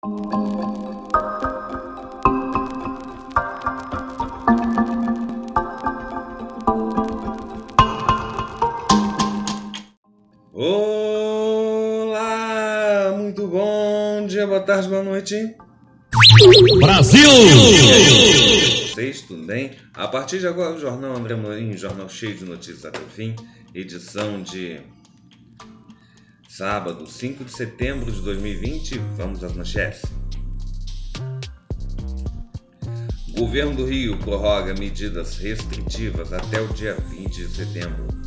Olá, muito bom dia, boa tarde, boa noite. Brasil! Vocês tudo bem? A partir de agora, o Jornal André Morim, jornal cheio de notícias até o fim, edição de Sábado, 5 de setembro de 2020, vamos às manchetes. Governo do Rio prorroga medidas restritivas até o dia 20 de setembro.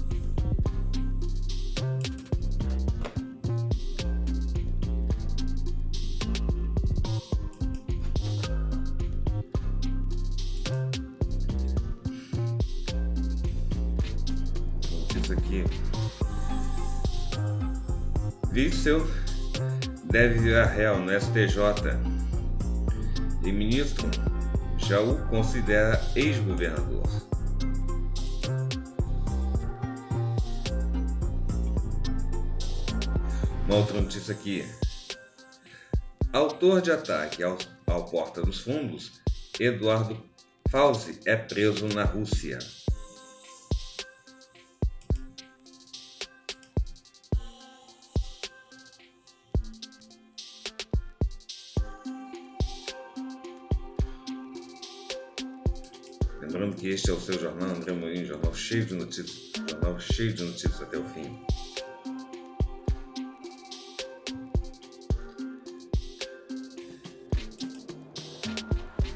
Witzel deve virar réu no STJ e ministro já o considera ex-governador. Uma outra notícia aqui. Autor de ataque ao, ao Porta dos Fundos, Eduardo Fauzi é preso na Rússia. este é o seu jornal André Mourinho, jornal cheio de notícias, jornal cheio de notícias até o fim.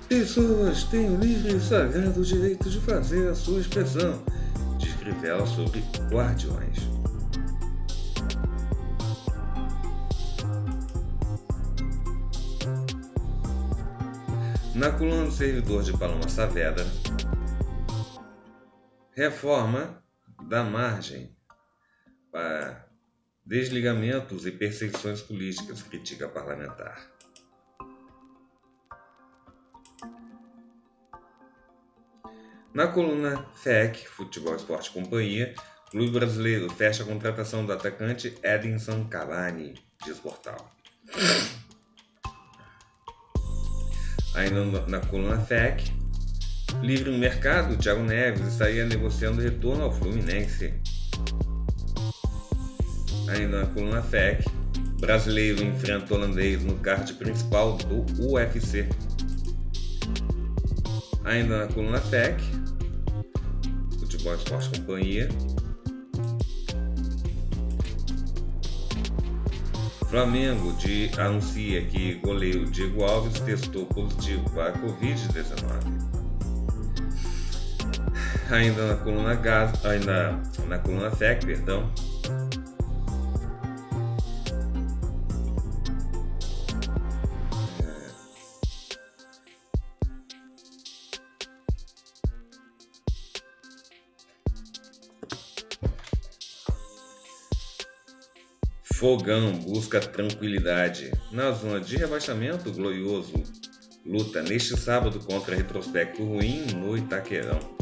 Pessoas têm o livre e sagrado direito de fazer a sua expressão, descreve ela sobre guardiões. Na coluna do servidor de Paloma Saavedra, Reforma da margem para desligamentos e perseguições políticas, critica parlamentar. Na coluna FEC, Futebol Esporte Companhia, Clube Brasileiro fecha a contratação do atacante Edinson Cavani, diz portal. Ainda na coluna FEC, Livre no mercado, Thiago Neves estaria negociando retorno ao Fluminense. Ainda na coluna FEC, brasileiro enfrenta holandês no kart principal do UFC. Ainda na coluna FEC, Futebol Esporte Companhia. Flamengo de, anuncia que goleiro Diego Alves testou positivo para Covid-19. Tá ainda na coluna gás, tá ainda na coluna FEC, perdão. Fogão busca tranquilidade. Na zona de rebaixamento, glorioso luta neste sábado contra retrospecto ruim no Itaquerão.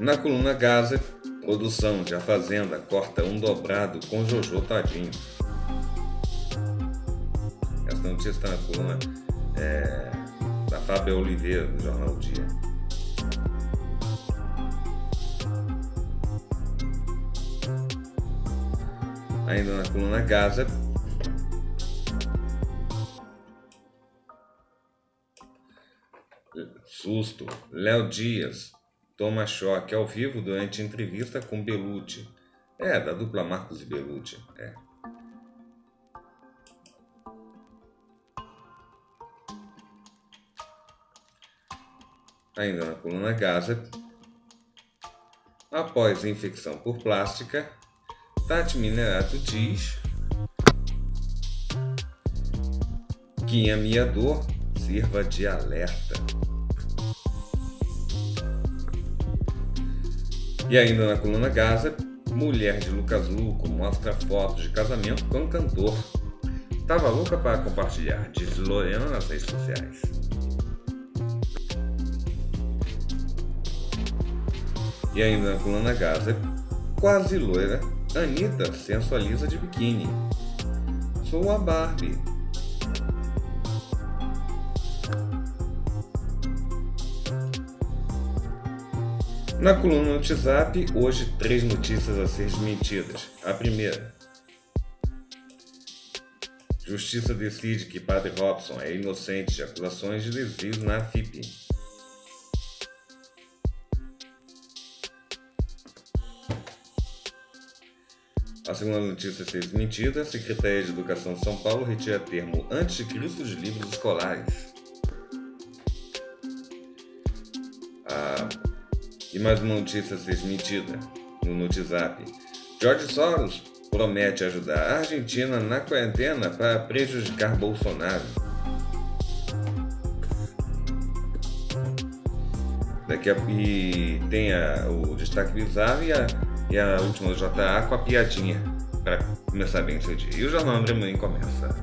Na coluna Gaza, produção de A Fazenda corta um dobrado com Jojo Tadinho. Essa notícia está na coluna é, da Fábio Oliveira, do Jornal Dia. Ainda na coluna Gaza, Susto. Léo Dias toma choque ao vivo durante entrevista com Belucci. É, da dupla Marcos e Belucci. É. Ainda na coluna Gazette. Após infecção por plástica, Tati Minerato diz que em a minha dor sirva de alerta. E ainda na coluna Gaza, mulher de Lucas Luco mostra fotos de casamento com o cantor. Tava louca para compartilhar, diz Lorena nas redes sociais. E ainda na coluna Gaza, quase loira, Anitta sensualiza de biquíni. Sou a Barbie, Na coluna WhatsApp, hoje três notícias a ser desmentidas. A primeira. Justiça decide que Padre Robson é inocente de acusações de desvio na FIP. A segunda notícia a ser desmentida, Secretaria de Educação de São Paulo retira termo anticristo de livros escolares. E mais uma notícia transmitida no WhatsApp. George Soros promete ajudar a Argentina na quarentena para prejudicar Bolsonaro. Daqui a, e tem a, o destaque bizarro e a, e a última do JA com a piadinha para começar bem seu dia. E o Jornal André começa.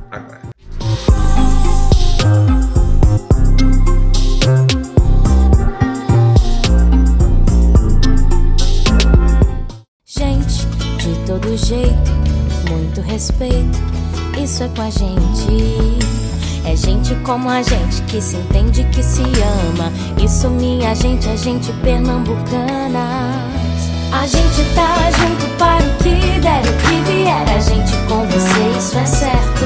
como a gente que se entende, que se ama. Isso, minha gente, a é gente pernambucana. A gente tá junto para o que der, o que vier. A gente com você, isso é certo.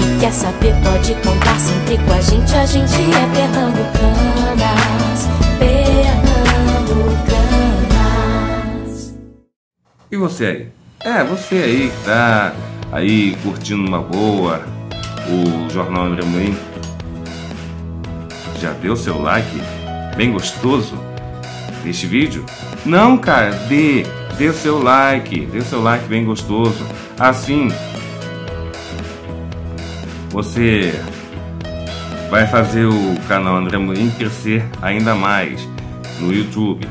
E quer saber, pode contar sempre com a gente. A gente é pernambucanas, pernambucanas. E você aí? É, você aí que tá aí curtindo uma boa o Jornal André Moinho já deu seu like bem gostoso neste vídeo? Não, cara, dê, dê seu like, dê seu like bem gostoso. Assim, você vai fazer o canal André Mourinho crescer ainda mais no YouTube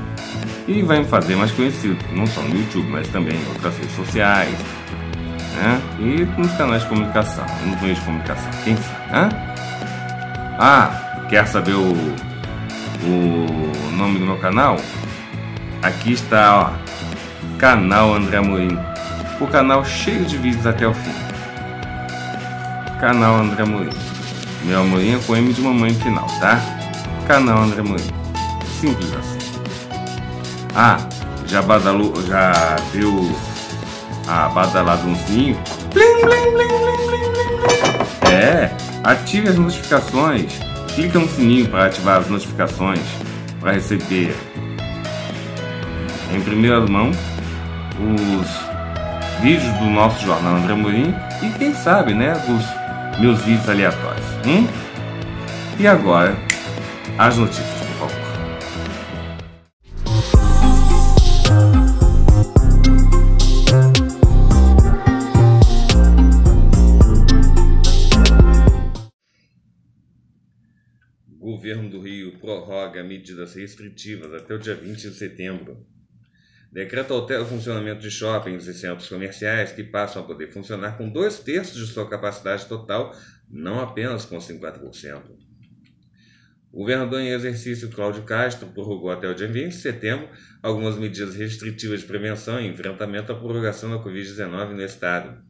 e vai me fazer mais conhecido, não só no YouTube, mas também em outras redes sociais né? e nos canais de comunicação, nos meios de comunicação, quem sabe, né? Ah, Quer saber o, o nome do meu canal? Aqui está, ó, canal André Amorim. O canal cheio de vídeos até o fim. Canal André Amorim. Meu Amorim é com M de mamãe final, tá? Canal André Amorim. Simples assim. Ah, já badalou, já deu a badaladãozinho? blim, blim, blim, blim, blim, blim. É, ative as notificações clica no sininho para ativar as notificações para receber em primeira mão os vídeos do nosso jornal André Mourinho e quem sabe, né, os meus vídeos aleatórios. Hum? E agora, as notícias. prorroga medidas restritivas até o dia 20 de setembro. Decreto altera o funcionamento de shoppings e centros comerciais que passam a poder funcionar com dois terços de sua capacidade total, não apenas com 50%. O governador em exercício Cláudio Castro prorrogou até o dia 20 de setembro algumas medidas restritivas de prevenção e enfrentamento à prorrogação da Covid-19 no estado.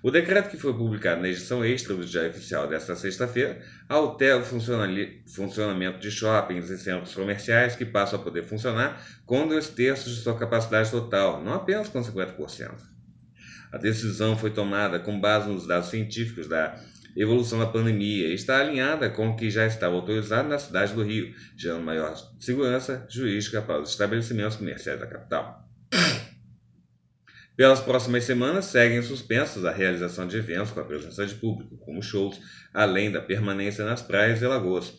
O decreto que foi publicado na edição extra do Diário Oficial desta sexta-feira altera o funcionamento de shoppings e centros comerciais que passam a poder funcionar com dois terços de sua capacidade total, não apenas com 50%. A decisão foi tomada com base nos dados científicos da evolução da pandemia e está alinhada com o que já estava autorizado na cidade do Rio, gerando maior segurança jurídica para os estabelecimentos comerciais da capital. Pelas próximas semanas, seguem suspensas a realização de eventos com a presença de público, como shows, além da permanência nas praias e lagoas.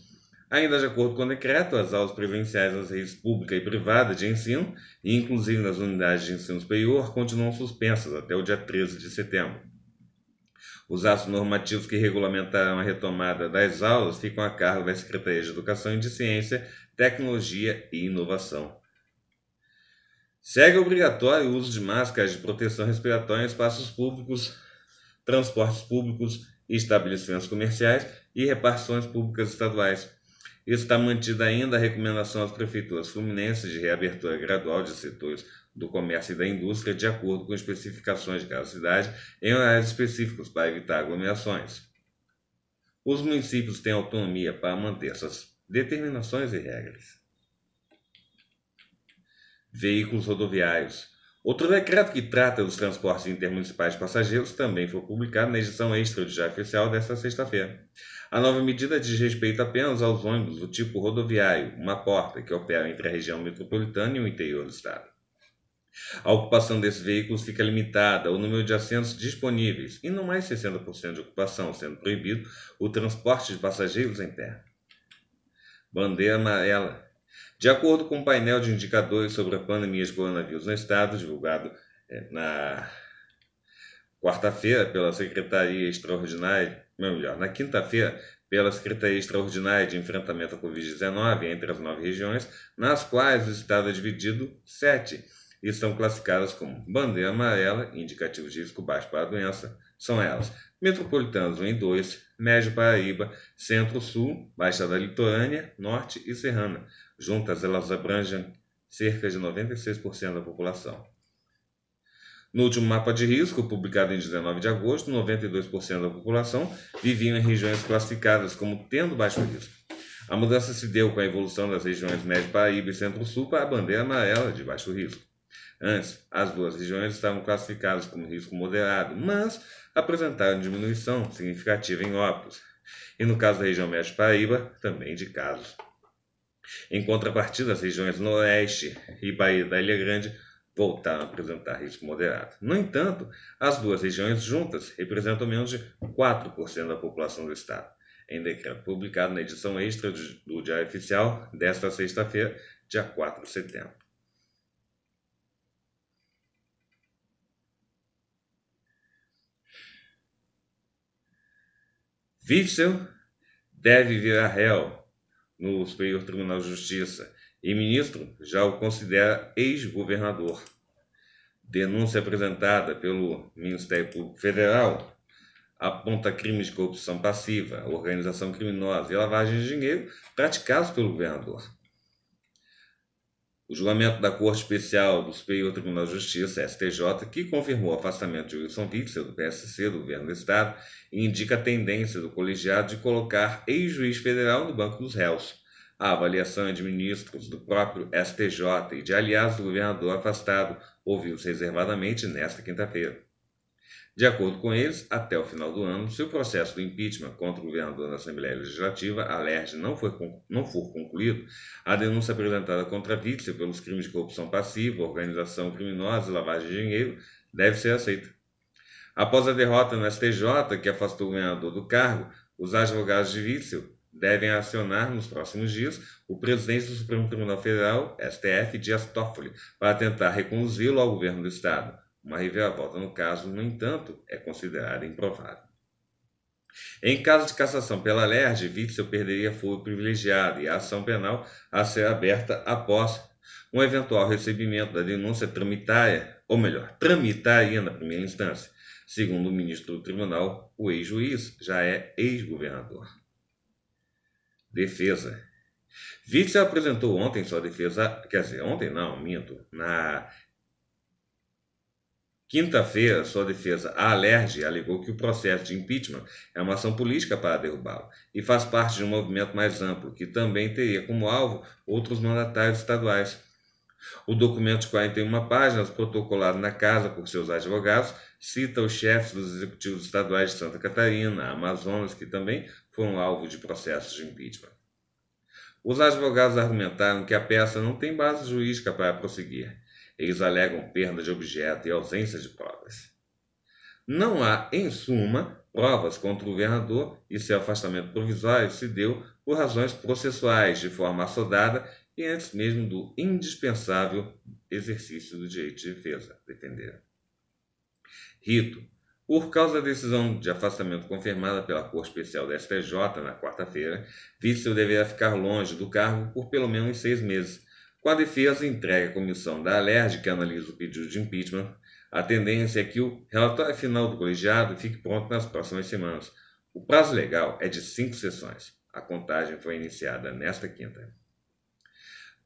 Ainda de acordo com o decreto, as aulas previdenciais nas redes pública e privada de ensino, e inclusive nas unidades de ensino superior, continuam suspensas até o dia 13 de setembro. Os atos normativos que regulamentaram a retomada das aulas ficam a cargo da Secretaria de Educação e de Ciência, Tecnologia e Inovação. Segue obrigatório o uso de máscaras de proteção respiratória em espaços públicos, transportes públicos, estabelecimentos comerciais e repartições públicas estaduais. Está mantida ainda a recomendação às prefeituras fluminenses de reabertura gradual de setores do comércio e da indústria de acordo com especificações de cada cidade em horários específicos para evitar aglomerações. Os municípios têm autonomia para manter suas determinações e regras veículos rodoviários. Outro decreto que trata dos transportes intermunicipais de passageiros também foi publicado na edição extra Diário oficial desta sexta-feira. A nova medida diz respeito apenas aos ônibus do tipo rodoviário, uma porta que opera entre a região metropolitana e o interior do estado. A ocupação desses veículos fica limitada ao número de assentos disponíveis e não mais é 60% de ocupação, sendo proibido o transporte de passageiros em terra. Bandeira amarela de acordo com o um painel de indicadores sobre a pandemia de coronavírus no Estado, divulgado é, na quarta-feira pela Secretaria Extraordinária, melhor, na quinta-feira pela Secretaria Extraordinária de Enfrentamento à Covid-19 entre as nove regiões, nas quais o Estado é dividido sete e são classificadas como bandeira amarela, indicativo de risco baixo para a doença, são elas Metropolitanos 1 e 2, Médio Paraíba, Centro-Sul, Baixada Litorânea, Norte e Serrana. Juntas, elas abrangem cerca de 96% da população. No último mapa de risco, publicado em 19 de agosto, 92% da população viviam em regiões classificadas como tendo baixo risco. A mudança se deu com a evolução das regiões Médio Paraíba e Centro-Sul para a bandeira amarela de baixo risco. Antes, as duas regiões estavam classificadas como risco moderado, mas apresentaram diminuição significativa em óbitos, e no caso da região Médio Paraíba, também de casos. Em contrapartida, as regiões Noroeste e Bahia da Ilha Grande voltaram a apresentar risco moderado. No entanto, as duas regiões juntas representam menos de 4% da população do Estado. Em decreto publicado na edição extra do Diário Oficial desta sexta-feira, dia 4 de setembro. Witzel deve virar réu no Superior Tribunal de Justiça e ministro já o considera ex-governador. Denúncia apresentada pelo Ministério Público Federal aponta crimes de corrupção passiva, organização criminosa e lavagem de dinheiro praticados pelo governador. O julgamento da Corte Especial do Superior Tribunal de Justiça, STJ, que confirmou o afastamento de Wilson Witzel do PSC do governo do Estado, indica a tendência do colegiado de colocar ex-juiz federal no banco dos réus. A avaliação é de ministros do próprio STJ e de aliados do governador afastado ouviu-se reservadamente nesta quinta-feira. De acordo com eles, até o final do ano, se o processo do impeachment contra o governador na Assembleia Legislativa, Alerj, não, não for concluído, a denúncia apresentada contra a Witzel pelos crimes de corrupção passiva, organização criminosa e lavagem de dinheiro deve ser aceita. Após a derrota no STJ, que afastou o governador do cargo, os advogados de Witzel devem acionar nos próximos dias o presidente do Supremo Tribunal Federal, STF, Dias Toffoli, para tentar reconduzi-lo ao governo do Estado. Uma reviravolta no caso, no entanto, é considerada improvável. Em caso de cassação pela LERJ, Witzel perderia foro privilegiado e a ação penal a ser aberta após um eventual recebimento da denúncia tramitária, ou melhor, tramitaria na primeira instância. Segundo o ministro do tribunal, o ex-juiz já é ex-governador. Defesa. Witzel apresentou ontem sua defesa, quer dizer, ontem não, minto, na Quinta-feira, sua defesa, a Alerj, alegou que o processo de impeachment é uma ação política para derrubá-lo e faz parte de um movimento mais amplo, que também teria como alvo outros mandatários estaduais. O documento de 41 páginas, protocolado na casa por seus advogados, cita os chefes dos executivos estaduais de Santa Catarina, Amazonas, que também foram alvo de processos de impeachment. Os advogados argumentaram que a peça não tem base jurídica para prosseguir eles alegam perda de objeto e ausência de provas. Não há, em suma, provas contra o governador e seu afastamento provisório se deu por razões processuais, de forma assodada e antes mesmo do indispensável exercício do direito de defesa, defenderam. Rito, por causa da decisão de afastamento confirmada pela Corte Especial da STJ na quarta-feira, Vício deverá ficar longe do cargo por pelo menos seis meses, com a defesa entregue à comissão da Alerj, que analisa o pedido de impeachment, a tendência é que o relatório final do colegiado fique pronto nas próximas semanas. O prazo legal é de cinco sessões. A contagem foi iniciada nesta quinta.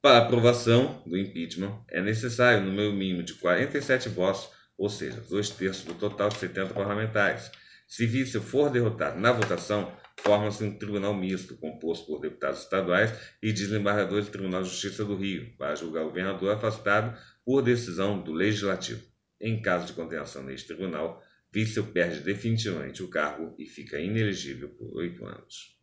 Para aprovação do impeachment, é necessário no número mínimo de 47 votos, ou seja, dois terços do total de 70 parlamentares. Se vice for derrotado na votação, forma-se um tribunal misto, composto por deputados estaduais e desembargadores do Tribunal de Justiça do Rio, para julgar o governador afastado por decisão do Legislativo. Em caso de condenação neste tribunal, Vício perde definitivamente o cargo e fica inelegível por oito anos.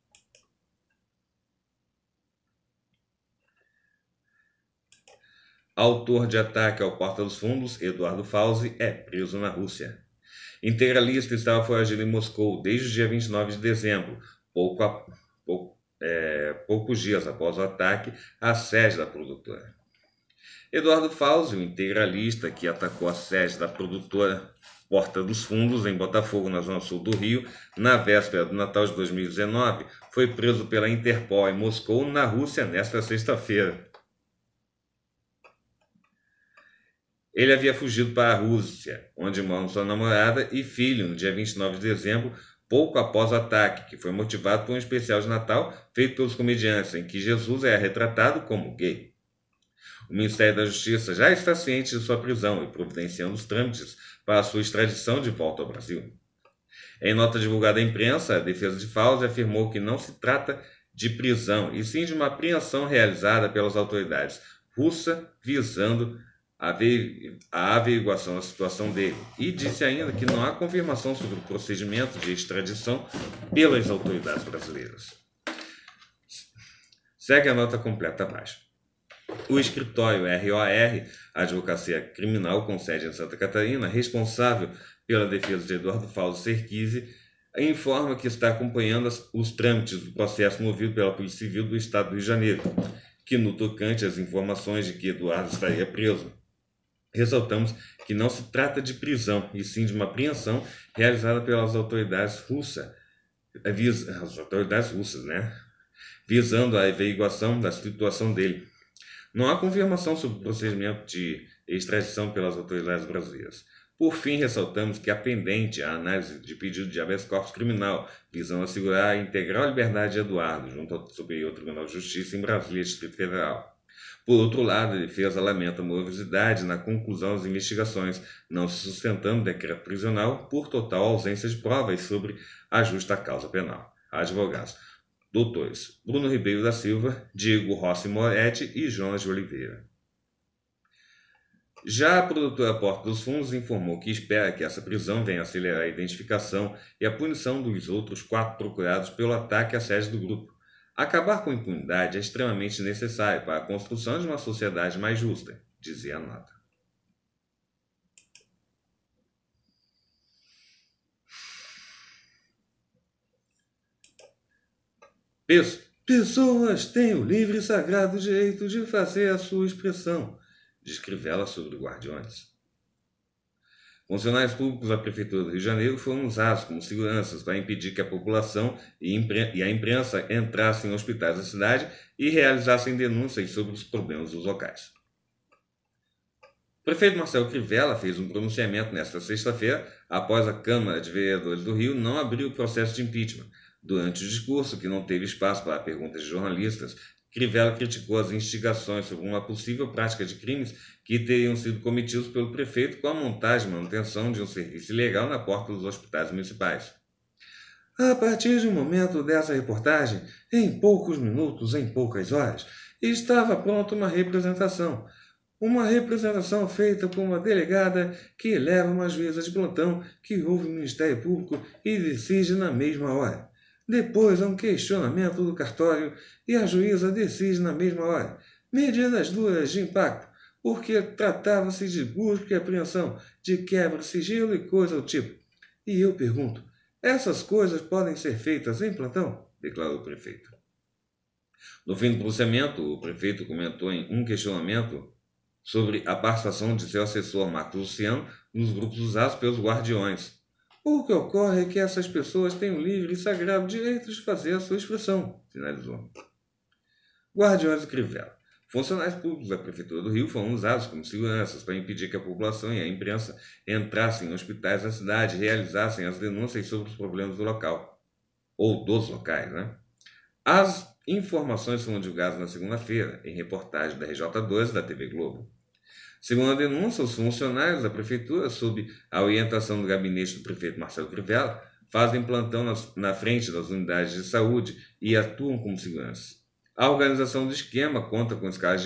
Autor de ataque ao Porta dos Fundos, Eduardo Fauzi, é preso na Rússia. Integralista estava foragido em Moscou desde o dia 29 de dezembro, pouco a, é, poucos dias após o ataque à sede da produtora. Eduardo Fauzi, o integralista que atacou a sede da produtora Porta dos Fundos, em Botafogo, na zona sul do Rio, na véspera do Natal de 2019, foi preso pela Interpol em Moscou, na Rússia, nesta sexta-feira. Ele havia fugido para a Rússia, onde mora sua namorada e filho, no dia 29 de dezembro, pouco após o ataque, que foi motivado por um especial de Natal feito pelos comediantes, em que Jesus é retratado como gay. O Ministério da Justiça já está ciente de sua prisão e providenciando os trâmites para sua extradição de volta ao Brasil. Em nota divulgada à imprensa, a defesa de Fauzi afirmou que não se trata de prisão, e sim de uma apreensão realizada pelas autoridades russa visando a averiguação da situação dele e disse ainda que não há confirmação sobre o procedimento de extradição pelas autoridades brasileiras. Segue a nota completa abaixo. O escritório ROR, Advocacia Criminal com sede em Santa Catarina, responsável pela defesa de Eduardo Fausto Serquise, informa que está acompanhando os trâmites do processo movido pela Polícia Civil do Estado do Rio de Janeiro, que no tocante às informações de que Eduardo estaria preso ressaltamos que não se trata de prisão, e sim de uma apreensão realizada pelas autoridades russas, eh, as autoridades russas, né? visando a averiguação da situação dele. Não há confirmação sobre o procedimento de extradição pelas autoridades brasileiras. Por fim, ressaltamos que a pendente a análise de pedido de habeas corpus criminal, visando assegurar a integral liberdade de Eduardo, junto ao Superior Tribunal de Justiça em Brasília, Distrito Federal. Por outro lado, a defesa lamenta a morosidade na conclusão das investigações, não se sustentando o decreto prisional por total ausência de provas sobre a justa causa penal. Advogados. Doutores Bruno Ribeiro da Silva, Diego Rossi Moretti e Jonas de Oliveira. Já a produtora Porta dos Fundos informou que espera que essa prisão venha acelerar a identificação e a punição dos outros quatro procurados pelo ataque à sede do grupo, Acabar com impunidade é extremamente necessário para a construção de uma sociedade mais justa, dizia a nota. Pessoas têm o livre e sagrado direito de fazer a sua expressão, descreveu ela sobre guardiões. Funcionários públicos da Prefeitura do Rio de Janeiro foram usados como seguranças para impedir que a população e, a imprensa entrassem em hospitais da cidade e realizassem denúncias sobre os problemas dos locais. O prefeito Marcelo Crivella fez um pronunciamento nesta sexta-feira após a Câmara de Vereadores do Rio não abrir o processo de impeachment. Durante o discurso, que não teve espaço para perguntas de jornalistas, Crivella criticou as instigações sobre uma possível prática de crimes que teriam sido cometidos pelo prefeito com a montagem e manutenção de um serviço ilegal na porta dos hospitais municipais. A partir do momento dessa reportagem, em poucos minutos, em poucas horas, estava pronta uma representação. Uma representação feita por uma delegada que leva uma juíza de plantão que ouve o Ministério Público e decide na mesma hora. Depois há um questionamento do cartório e a juíza decide na mesma hora. Medidas duras de impacto porque tratava-se de busca e apreensão, de quebra, sigilo e coisa do tipo. E eu pergunto: essas coisas podem ser feitas em plantão? declarou o prefeito. No fim do pronunciamento, o prefeito comentou em um questionamento sobre a participação de seu assessor Marcos Luciano nos grupos usados pelos guardiões. O que ocorre é que essas pessoas têm o livre e sagrado direito de fazer a sua expressão, finalizou. Guardiões escreveram. Funcionários públicos da Prefeitura do Rio foram usados como seguranças para impedir que a população e a imprensa entrassem em hospitais da cidade e realizassem as denúncias sobre os problemas do local, ou dos locais. Né? As informações foram divulgadas na segunda-feira, em reportagem da RJ2 da TV Globo. Segundo a denúncia, os funcionários da Prefeitura, sob a orientação do gabinete do prefeito Marcelo Crivella, fazem plantão na frente das unidades de saúde e atuam como seguranças. A organização do esquema conta com escalas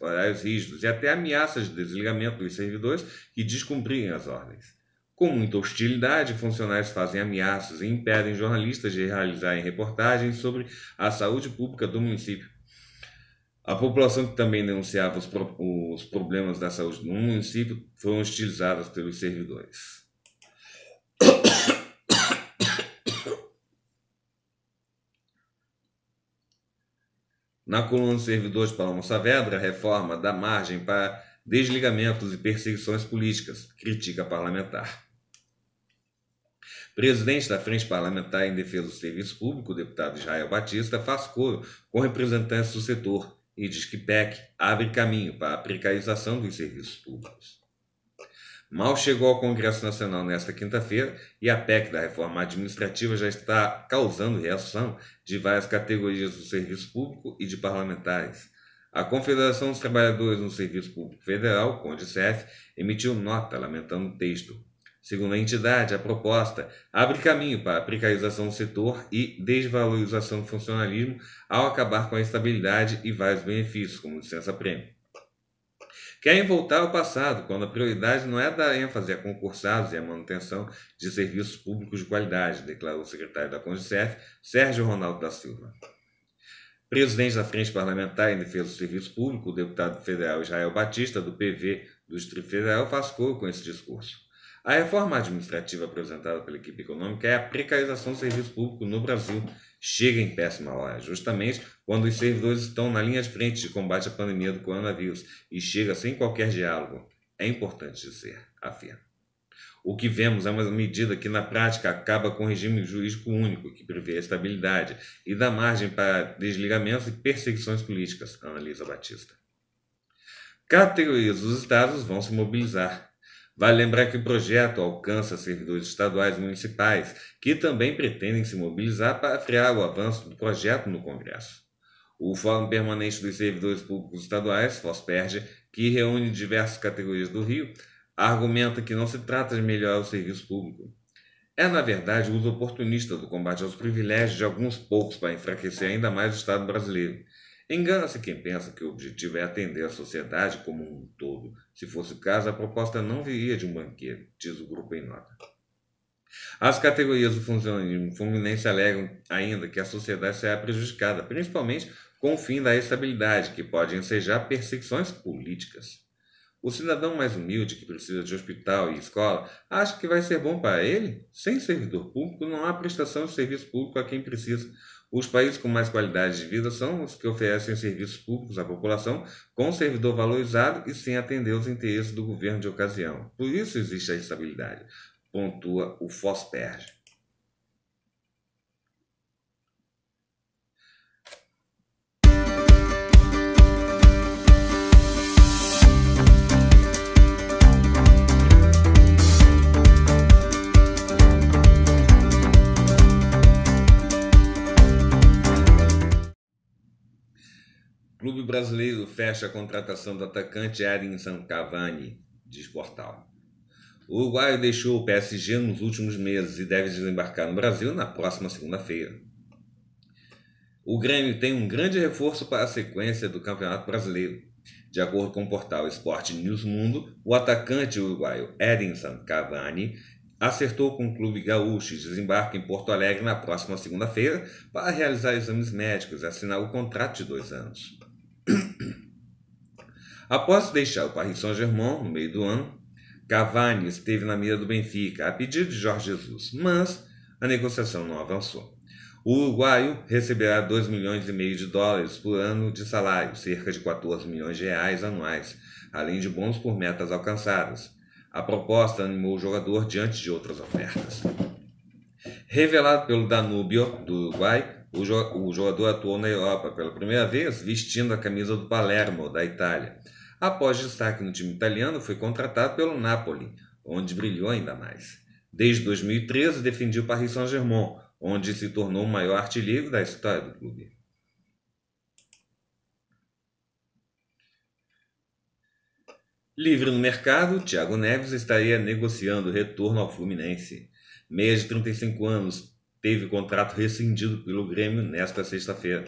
horários rígidos e até ameaças de desligamento dos servidores que descumprirem as ordens. Com muita hostilidade, funcionários fazem ameaças e impedem jornalistas de realizarem reportagens sobre a saúde pública do município. A população que também denunciava os, pro os problemas da saúde no município foram hostilizadas pelos servidores. Na coluna Servidores Paloma Saavedra, reforma dá margem para desligamentos e perseguições políticas, critica parlamentar. Presidente da Frente Parlamentar em Defesa do Serviço Público, o deputado Israel Batista, faz coro com representantes do setor e diz que PEC abre caminho para a precarização dos serviços públicos. Mal chegou ao Congresso Nacional nesta quinta-feira e a PEC da reforma administrativa já está causando reação de várias categorias do serviço público e de parlamentares. A Confederação dos Trabalhadores no Serviço Público Federal, CONDICEF, emitiu nota lamentando o texto. Segundo a entidade, a proposta abre caminho para a precarização do setor e desvalorização do funcionalismo ao acabar com a estabilidade e vários benefícios, como licença-prêmio. Querem voltar ao passado, quando a prioridade não é dar ênfase a concursados e à manutenção de serviços públicos de qualidade, declarou o secretário da CONGICEF, Sérgio Ronaldo da Silva. Presidente da Frente Parlamentar em Defesa do Serviço Público, o deputado federal Israel Batista, do PV do Distrito Federal, faz com esse discurso. A reforma administrativa apresentada pela equipe econômica é a precarização do serviço público no Brasil. Chega em péssima hora, justamente quando os servidores estão na linha de frente de combate à pandemia do coronavírus e chega sem qualquer diálogo. É importante dizer, afirma. O que vemos é uma medida que, na prática, acaba com o regime jurídico único, que prevê a estabilidade e dá margem para desligamentos e perseguições políticas, analisa Batista. Categorias dos estados vão se mobilizar. Vale lembrar que o projeto alcança servidores estaduais e municipais, que também pretendem se mobilizar para frear o avanço do projeto no Congresso. O Fórum Permanente dos Servidores Públicos Estaduais, Fosperge, que reúne diversas categorias do Rio, argumenta que não se trata de melhorar o serviço público. É, na verdade, o uso oportunista do combate aos privilégios de alguns poucos para enfraquecer ainda mais o Estado brasileiro Engana-se quem pensa que o objetivo é atender a sociedade como um todo. Se fosse o caso, a proposta não viria de um banqueiro, diz o grupo em nota. As categorias do funcionalismo fluminense alegam ainda que a sociedade será prejudicada, principalmente com o fim da estabilidade, que pode ensejar perseguições políticas. O cidadão mais humilde que precisa de hospital e escola acha que vai ser bom para ele? Sem servidor público não há prestação de serviço público a quem precisa. Os países com mais qualidade de vida são os que oferecem serviços públicos à população com servidor valorizado e sem atender os interesses do governo de ocasião. Por isso existe a instabilidade, pontua o Fosperge. Clube brasileiro fecha a contratação do atacante Edinson Cavani, diz Portal. O uruguaio deixou o PSG nos últimos meses e deve desembarcar no Brasil na próxima segunda-feira. O Grêmio tem um grande reforço para a sequência do Campeonato Brasileiro. De acordo com o portal Esporte News Mundo, o atacante uruguaio Edinson Cavani acertou com o clube gaúcho e desembarca em Porto Alegre na próxima segunda-feira para realizar exames médicos e assinar o contrato de dois anos. Após deixar o Paris Saint-Germain no meio do ano, Cavani esteve na mira do Benfica a pedido de Jorge Jesus, mas a negociação não avançou. O uruguaio receberá 2 milhões e meio de dólares por ano de salário, cerca de 14 milhões de reais anuais, além de bons por metas alcançadas. A proposta animou o jogador diante de outras ofertas. Revelado pelo Danúbio do Uruguai, o, jogador atuou na Europa pela primeira vez vestindo a camisa do Palermo, da Itália. Após destaque no time italiano, foi contratado pelo Napoli, onde brilhou ainda mais. Desde 2013 defendia o Paris Saint-Germain, onde se tornou o maior artilheiro da história do clube. Livre no mercado, Thiago Neves estaria negociando o retorno ao Fluminense. Meia de 35 anos, teve o contrato rescindido pelo Grêmio nesta sexta-feira.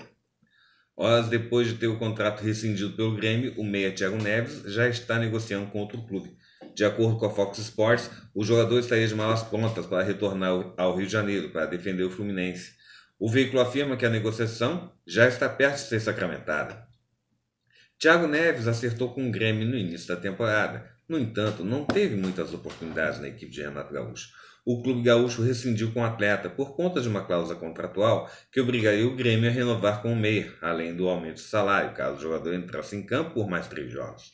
Horas depois de ter o contrato rescindido pelo Grêmio, o meia Thiago Neves já está negociando com outro clube. De acordo com a Fox Sports, o jogador estaria de malas prontas para retornar ao Rio de Janeiro para defender o Fluminense. O veículo afirma que a negociação já está perto de ser sacramentada. Thiago Neves acertou com o Grêmio no início da temporada. No entanto, não teve muitas oportunidades na equipe de Renato Gaúcho o Clube Gaúcho rescindiu com o atleta por conta de uma cláusula contratual que obrigaria o Grêmio a renovar com o meia, além do aumento de salário, caso o jogador entrasse em campo por mais três jogos.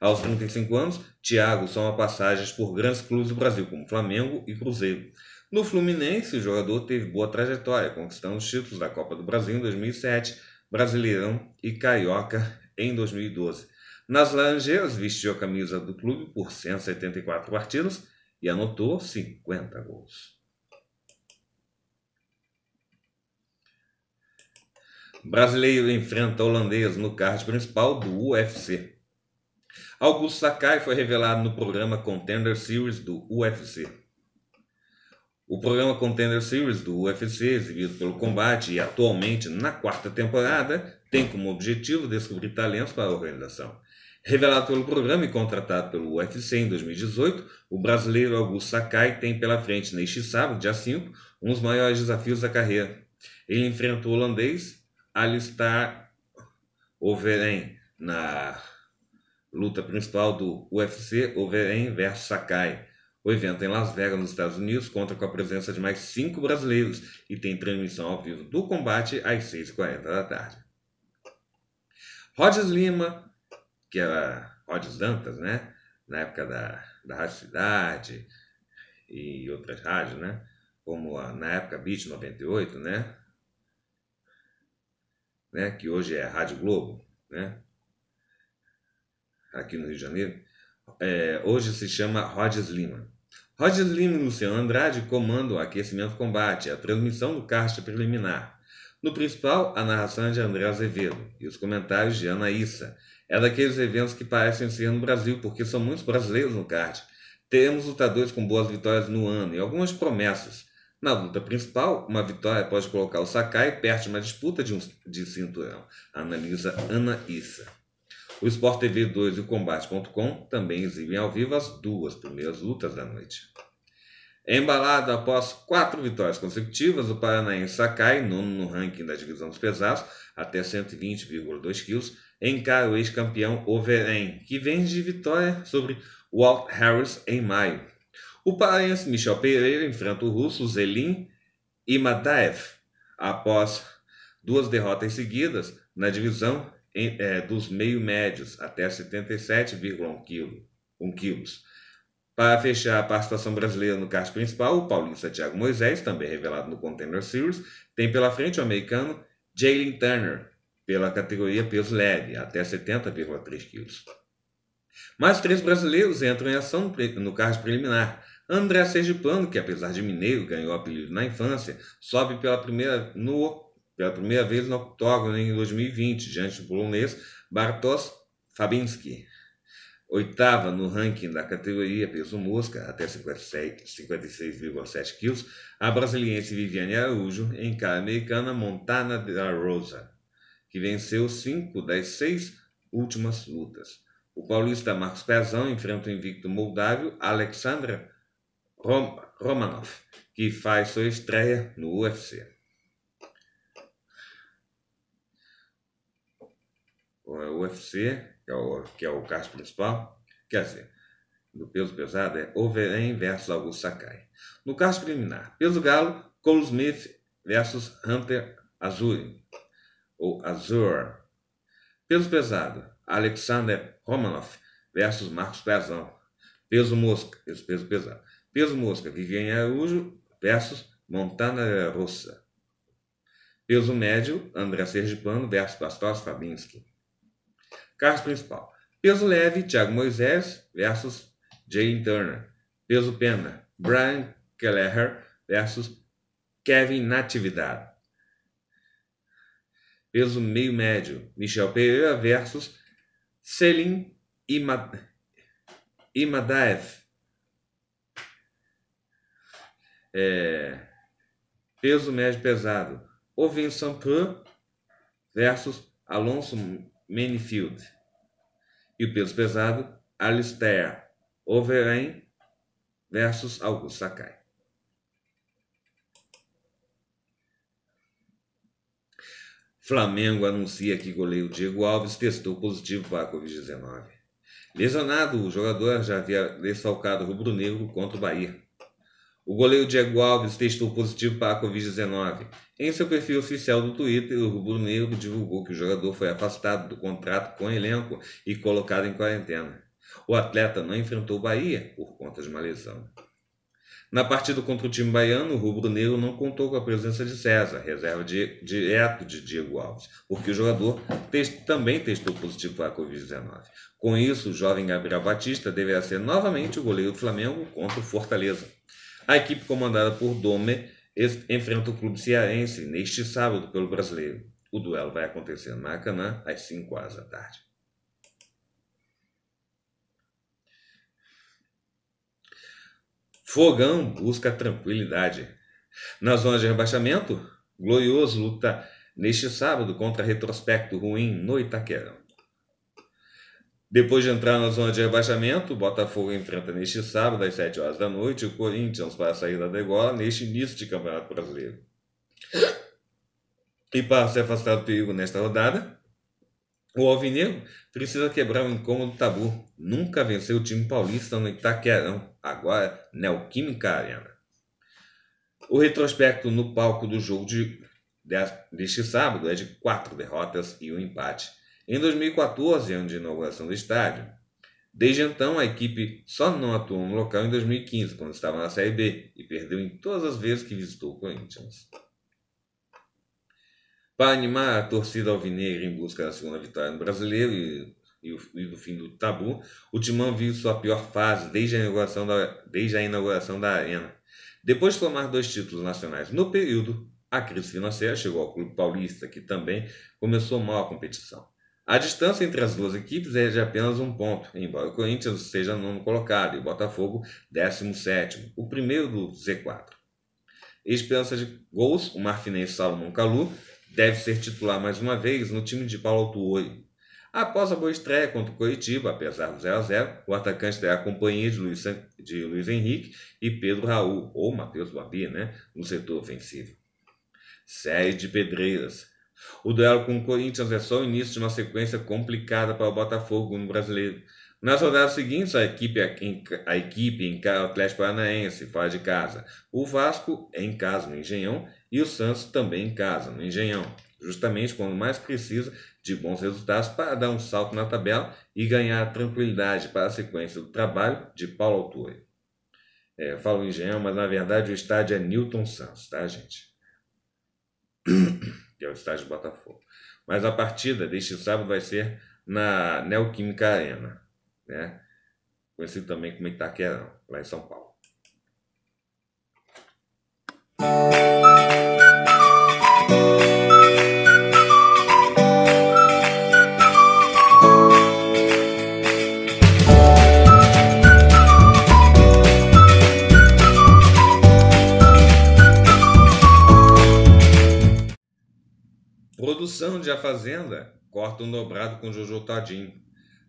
Aos 35 anos, Thiago soma passagens por grandes clubes do Brasil, como Flamengo e Cruzeiro. No Fluminense, o jogador teve boa trajetória, conquistando os títulos da Copa do Brasil em 2007, Brasileirão e Carioca em 2012. Nas Laranjeiras, vestiu a camisa do clube por 174 partidas e anotou 50 gols. Brasileiro enfrenta holandês no card principal do UFC. Augusto Sakai foi revelado no programa Contender Series do UFC. O programa Contender Series do UFC, exibido pelo Combate e atualmente na quarta temporada, tem como objetivo descobrir talentos para a organização. Revelado pelo programa e contratado pelo UFC em 2018, o brasileiro Augusto Sakai tem pela frente neste sábado, dia 5, um dos maiores desafios da carreira. Ele enfrenta o holandês Alistair Overem na luta principal do UFC Overem vs Sakai. O evento em Las Vegas, nos Estados Unidos, conta com a presença de mais cinco brasileiros e tem transmissão ao vivo do combate às 6h40 da tarde. Rogers Lima que era é Rádios Dantas, né? Na época da, da Rádio Cidade e outras rádios, né? Como a, na época Beat 98, né? né? Que hoje é Rádio Globo, né? Aqui no Rio de Janeiro. É, hoje se chama Rogers Lima. Rogers Lima e Luciano Andrade comandam o aquecimento combate, a transmissão do cast preliminar. No principal, a narração é de André Azevedo e os comentários de Ana Issa, é daqueles eventos que parecem ser no Brasil, porque são muitos brasileiros no kart. Temos lutadores com boas vitórias no ano e algumas promessas. Na luta principal, uma vitória pode colocar o Sakai perto de uma disputa de, um, de cinturão, analisa Ana Issa. O Sport TV 2 e o Combate.com também exibem ao vivo as duas primeiras lutas da noite. Embalado após quatro vitórias consecutivas, o paranaense Sakai, nono no ranking da divisão dos pesados, até 120,2 quilos, encara o ex-campeão Overen, que vem de vitória sobre Walt Harris em maio. O paraense Michel Pereira enfrenta o russo Zelin Imadaev após duas derrotas seguidas na divisão em, é, dos meio-médios, até 77,1 kg, quilos. Para fechar a participação brasileira no caso principal, o Paulinho Santiago Moisés, também revelado no Contender Series, tem pela frente o americano Jalen Turner, pela categoria peso leve, até 70,3 kg. Mais três brasileiros entram em ação no card preliminar. André Sergipano, que apesar de mineiro, ganhou o apelido na infância, sobe pela primeira, no, pela primeira vez no octógono em 2020, diante do polonês Bartosz Fabinski. Oitava no ranking da categoria peso mosca, até 56,7 kg, a brasiliense Viviane Araújo em cara americana Montana da Rosa que venceu cinco das seis últimas lutas. O paulista Marcos Pezão enfrenta o invicto moldávio Alexandra Rom Romanov, que faz sua estreia no UFC. O UFC, que é o, que é o caso principal, quer dizer, do peso pesado é Overeem versus Augusto Sakai. No caso preliminar, peso galo, Cole Smith versus Hunter Azuri ou Azure. Peso pesado, Alexander Romanoff versus Marcos Pezão. Peso mosca, peso, peso pesado. Peso mosca, Viviane Araújo versus Montana Rossa. Peso médio, André Sergipano versus Pastor Fabinski. Carro principal, peso leve, Thiago Moisés versus Jane Turner. Peso pena, Brian Kelleher versus Kevin Natividade peso meio médio, Michel Pereira versus Selim Imad... Imadaev. É... peso médio pesado, Ovin Sampur versus Alonso Manifield. E o peso pesado, Alistair Overeem versus Augusto Sakai. Flamengo anuncia que goleiro Diego Alves testou positivo para a Covid-19. Lesionado, o jogador já havia desfalcado rubro-negro contra o Bahia. O goleiro Diego Alves testou positivo para a Covid-19. Em seu perfil oficial do Twitter, o rubro-negro divulgou que o jogador foi afastado do contrato com o elenco e colocado em quarentena. O atleta não enfrentou o Bahia por conta de uma lesão. Na partida contra o time baiano, o Rubro Negro não contou com a presença de César, reserva de, direto de Diego Alves, porque o jogador test, também testou positivo para a Covid-19. Com isso, o jovem Gabriel Batista deverá ser novamente o goleiro do Flamengo contra o Fortaleza. A equipe comandada por Dome enfrenta o clube cearense neste sábado pelo brasileiro. O duelo vai acontecer no Maracanã às 5 horas da tarde. Fogão busca tranquilidade. Na zona de rebaixamento, Glorioso luta neste sábado contra retrospecto ruim no Itaquerão. Depois de entrar na zona de rebaixamento, Botafogo enfrenta neste sábado, às 7 horas da noite, o Corinthians para sair da degola neste início de Campeonato Brasileiro. E para se afastar do perigo nesta rodada, o Alvinegro precisa quebrar o um incômodo tabu. Nunca venceu o time paulista no Itaquerão agora Neoquímica Arena. O retrospecto no palco do jogo de, de, deste sábado é de quatro derrotas e um empate. Em 2014, ano de inauguração do estádio, Desde então, a equipe só não atuou no local em 2015, quando estava na Série B, e perdeu em todas as vezes que visitou o Corinthians. Para animar a torcida alvinegra em busca da segunda vitória no brasileiro e e, do fim do tabu, o Timão viu sua pior fase desde a inauguração da, desde a inauguração da Arena. Depois de tomar dois títulos nacionais no período, a crise financeira chegou ao Clube Paulista, que também começou mal a competição. A distância entre as duas equipes é de apenas um ponto, embora o Corinthians seja nono colocado e o Botafogo décimo sétimo, o primeiro do Z4. Esperança de gols, o marfinense Salomão Calu deve ser titular mais uma vez no time de Paulo Autuori, Após a boa estreia contra o Coritiba, apesar do 0 a 0 o atacante terá a companhia de Luiz, de Luiz Henrique e Pedro Raul, ou Matheus Babi, né, no setor ofensivo. Série de pedreiras. O duelo com o Corinthians é só o início de uma sequência complicada para o Botafogo no Brasileiro. Nas rodadas seguintes, a equipe, a equipe o Atlético Paranaense, fora de casa. O Vasco é em casa, no Engenhão, e o Santos também em casa, no Engenhão. Justamente quando mais precisa de bons resultados para dar um salto na tabela e ganhar tranquilidade para a sequência do trabalho de Paulo Autori. É, falo engenheiro, mas na verdade o estádio é Newton Santos, tá, gente? Que é o estádio do Botafogo. Mas a partida deste sábado vai ser na Neoquímica Arena, né? conhecido também como Itaquerão, lá em São Paulo. Produção de A Fazenda corta um dobrado com Jojo Tadinho.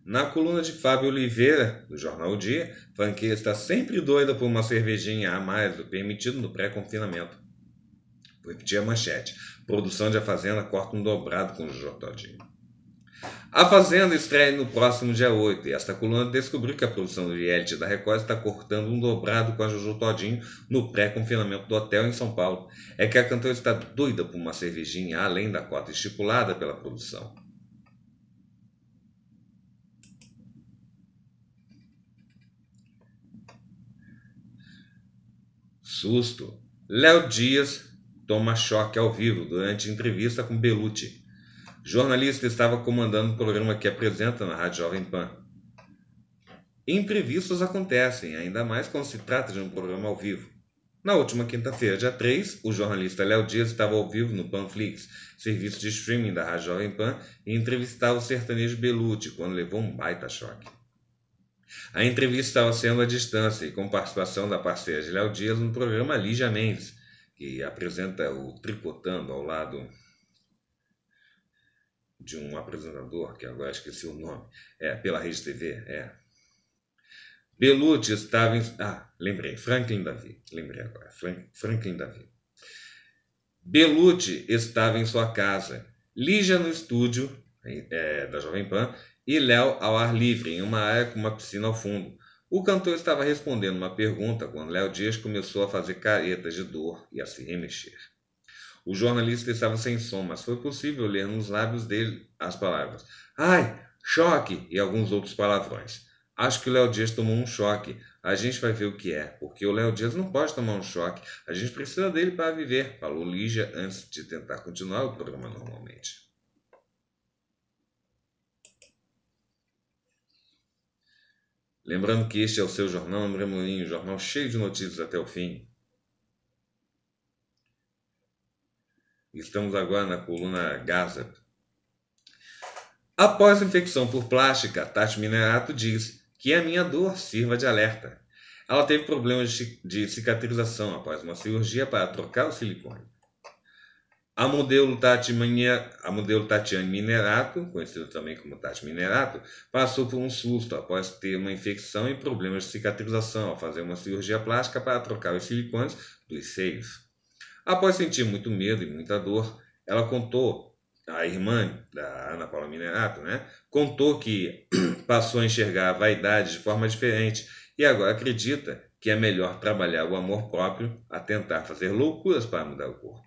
Na coluna de Fábio Oliveira, do Jornal o Dia, franquia está sempre doida por uma cervejinha a mais do permitido no pré-confinamento. Vou repetir a manchete. Produção de A Fazenda corta um dobrado com Jojo Tadinho. A Fazenda estreia no próximo dia 8 e esta coluna descobriu que a produção do reality da Record está cortando um dobrado com a Juju Todinho no pré-confinamento do hotel em São Paulo. É que a cantora está doida por uma cervejinha além da cota estipulada pela produção. Susto! Léo Dias toma choque ao vivo durante entrevista com Belucci jornalista estava comandando o programa que apresenta na Rádio Jovem Pan. Imprevistos acontecem, ainda mais quando se trata de um programa ao vivo. Na última quinta-feira, dia 3, o jornalista Léo Dias estava ao vivo no Panflix, serviço de streaming da Rádio Jovem Pan, e entrevistava o sertanejo Beluti, quando levou um baita choque. A entrevista estava sendo à distância e com participação da parceira de Léo Dias no programa Lígia Mendes, que apresenta o Tricotando ao lado de um apresentador, que agora esqueci o nome, é, pela Rede TV, é. Belucci estava em. Ah, lembrei, Franklin Davi. Lembrei agora, Frank, Franklin Davi. Belucci estava em sua casa, Lígia no estúdio é, da Jovem Pan e Léo ao ar livre, em uma área com uma piscina ao fundo. O cantor estava respondendo uma pergunta quando Léo Dias começou a fazer caretas de dor e a se remexer. O jornalista estava sem som, mas foi possível ler nos lábios dele as palavras: Ai, choque! e alguns outros palavrões. Acho que o Léo Dias tomou um choque. A gente vai ver o que é, porque o Léo Dias não pode tomar um choque. A gente precisa dele para viver, falou Lígia antes de tentar continuar o programa normalmente. Lembrando que este é o seu jornal Amoremoinho, um jornal cheio de notícias até o fim. Estamos agora na coluna Gaza. Após a infecção por plástica, Tati Minerato diz que a minha dor sirva de alerta. Ela teve problemas de cicatrização após uma cirurgia para trocar o silicone. A modelo, Tati Mania, a modelo Tatiane Minerato, conhecida também como Tati Minerato, passou por um susto após ter uma infecção e problemas de cicatrização ao fazer uma cirurgia plástica para trocar os silicones dos seios. Após sentir muito medo e muita dor, ela contou, a irmã da Ana Paula Minerato, né? Contou que passou a enxergar a vaidade de forma diferente e agora acredita que é melhor trabalhar o amor próprio a tentar fazer loucuras para mudar o corpo.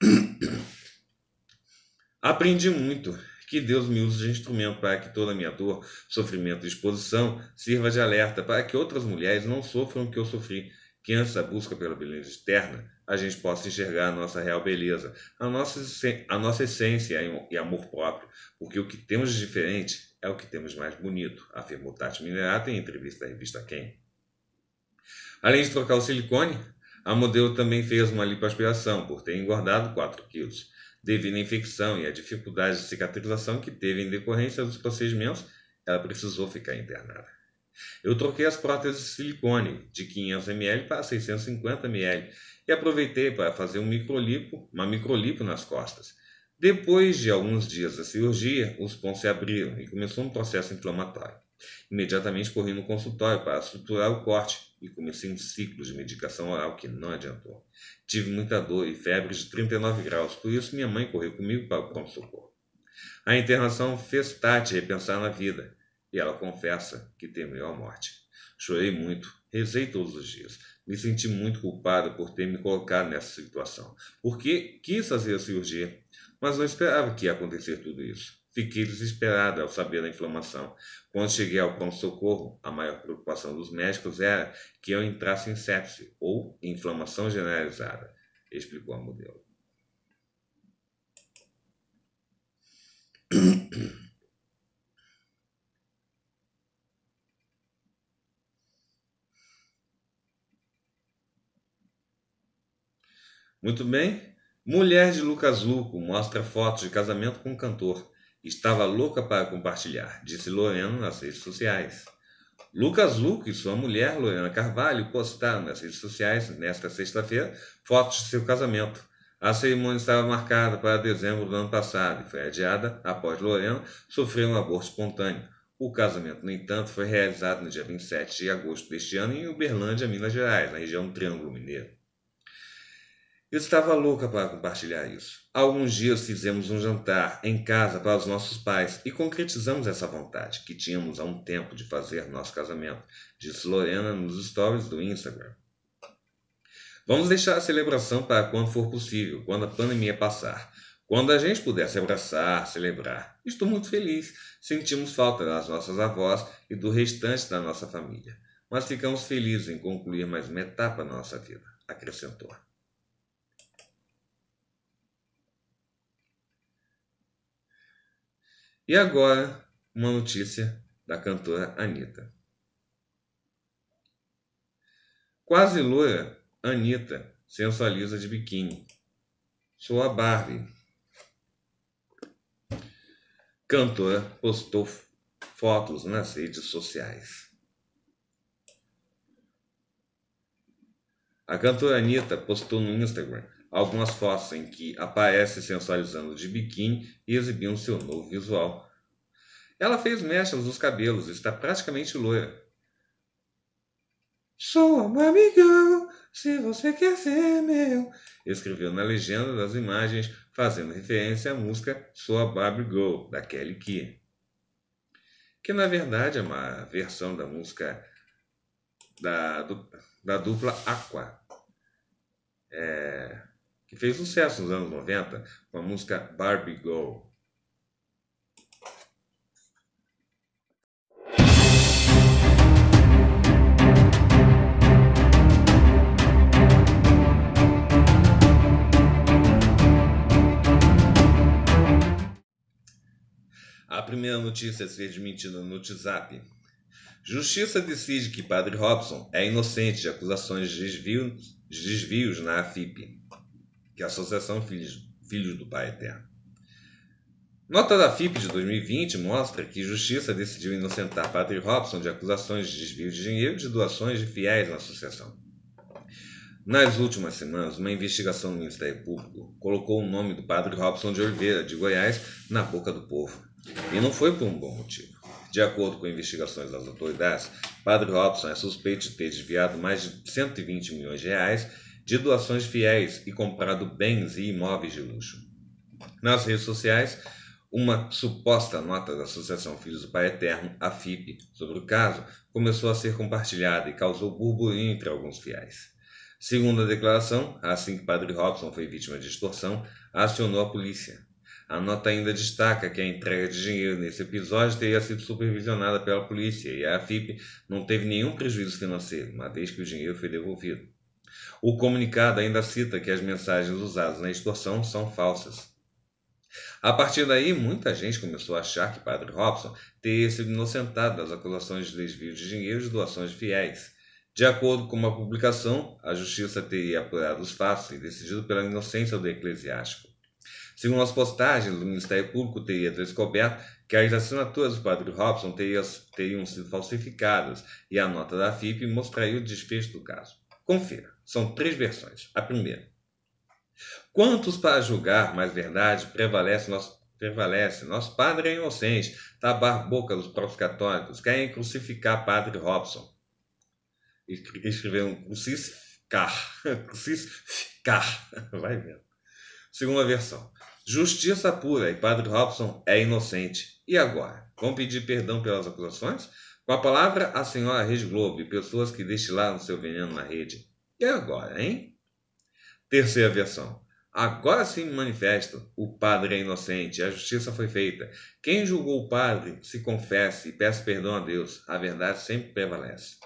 Aprendi muito que Deus me use de instrumento para que toda a minha dor, sofrimento e exposição sirva de alerta para que outras mulheres não sofram o que eu sofri. antes essa busca pela beleza externa a gente possa enxergar a nossa real beleza, a nossa, a nossa essência e amor próprio, porque o que temos de diferente é o que temos mais bonito, afirmou Tati Minerato em entrevista à revista Quem. Além de trocar o silicone, a modelo também fez uma lipoaspiração por ter engordado 4 quilos, devido à infecção e à dificuldade de cicatrização que teve em decorrência dos procedimentos, ela precisou ficar internada. Eu troquei as próteses de silicone de 500 ml para 650 ml e aproveitei para fazer um microlipo, uma microlipo nas costas. Depois de alguns dias da cirurgia, os pontos se abriram e começou um processo inflamatório. Imediatamente corri no consultório para suturar o corte e comecei um ciclo de medicação oral que não adiantou. Tive muita dor e febre de 39 graus, por isso minha mãe correu comigo para o pronto-socorro. A internação fez Tati repensar na vida. E ela confessa que temeu a morte. Chorei muito, rezei todos os dias. Me senti muito culpado por ter me colocado nessa situação, porque quis fazer a cirurgia, mas não esperava que ia acontecer tudo isso. Fiquei desesperada ao saber da inflamação. Quando cheguei ao pronto-socorro, a maior preocupação dos médicos era que eu entrasse em sepse ou inflamação generalizada, explicou a modelo. Muito bem. Mulher de Lucas Luco mostra fotos de casamento com o cantor. Estava louca para compartilhar, disse Lorena nas redes sociais. Lucas Luco e sua mulher, Lorena Carvalho, postaram nas redes sociais, nesta sexta-feira, fotos de seu casamento. A cerimônia estava marcada para dezembro do ano passado e foi adiada após Lorena sofrer um aborto espontâneo. O casamento, no entanto, foi realizado no dia 27 de agosto deste ano em Uberlândia, Minas Gerais, na região do Triângulo Mineiro. Eu estava louca para compartilhar isso. Há alguns dias fizemos um jantar em casa para os nossos pais e concretizamos essa vontade que tínhamos há um tempo de fazer nosso casamento, disse Lorena nos stories do Instagram. Vamos deixar a celebração para quando for possível, quando a pandemia passar. Quando a gente puder se abraçar, celebrar. Estou muito feliz. Sentimos falta das nossas avós e do restante da nossa família. Mas ficamos felizes em concluir mais uma etapa na nossa vida, acrescentou. E agora, uma notícia da cantora Anitta. Quase loura, Anitta sensualiza de biquíni. Sou a Barbie. Cantora postou fotos nas redes sociais. A cantora Anitta postou no Instagram algumas fotos em que aparece sensualizando de biquíni e exibindo seu novo visual. Ela fez mechas nos cabelos e está praticamente loira. Sou uma amigão, se você quer ser meu, escreveu na legenda das imagens, fazendo referência à música a Barbie Girl, da Kelly Key. Que na verdade é uma versão da música da, da dupla Aqua. É, que fez sucesso nos anos 90 com a música Barbie Girl. A primeira notícia a ser desmentida no WhatsApp. Justiça decide que Padre Robson é inocente de acusações de desvios, desvios na AFIP que é a Associação Filhos, Filhos do Pai Eterno. Nota da FIP de 2020 mostra que Justiça decidiu inocentar Patrick Robson de acusações de desvio de dinheiro e de doações de fiéis na associação. Nas últimas semanas, uma investigação do Ministério Público colocou o nome do padre Robson de Oliveira, de Goiás, na boca do povo. E não foi por um bom motivo. De acordo com investigações das autoridades, padre Robson é suspeito de ter desviado mais de 120 milhões de reais de doações fiéis e comprado bens e imóveis de luxo. Nas redes sociais, uma suposta nota da Associação Filhos do Pai Eterno, a FIP, sobre o caso começou a ser compartilhada e causou burburinho entre alguns fiéis. Segundo a declaração, assim que Padre Robson foi vítima de extorsão, acionou a polícia. A nota ainda destaca que a entrega de dinheiro nesse episódio teria sido supervisionada pela polícia e a AFIP não teve nenhum prejuízo financeiro, uma vez que o dinheiro foi devolvido. O comunicado ainda cita que as mensagens usadas na extorsão são falsas. A partir daí, muita gente começou a achar que Padre Robson teria sido inocentado das acusações de desvio de dinheiro e doações de fiéis. De acordo com uma publicação, a justiça teria apurado os fatos e decidido pela inocência do eclesiástico. Segundo as postagens, o Ministério Público teria descoberto que as assinaturas do padre Robson teriam, teriam sido falsificadas e a nota da FIP mostraria o desfecho do caso. Confira. São três versões. A primeira. Quantos para julgar, mas verdade prevalece nosso prevalece. Nosso padre é inocente, tabar boca dos próprios católicos, querem crucificar padre Robson. E escreveram crucificar, crucificar, vai vendo. Segunda versão, justiça pura e padre Robson é inocente. E agora? Vão pedir perdão pelas acusações? Com a palavra, a senhora Rede Globo e pessoas que destilaram seu veneno na rede. E agora, hein? Terceira versão. Agora sim manifesta manifesto. O padre é inocente, a justiça foi feita. Quem julgou o padre, se confesse e peça perdão a Deus. A verdade sempre prevalece.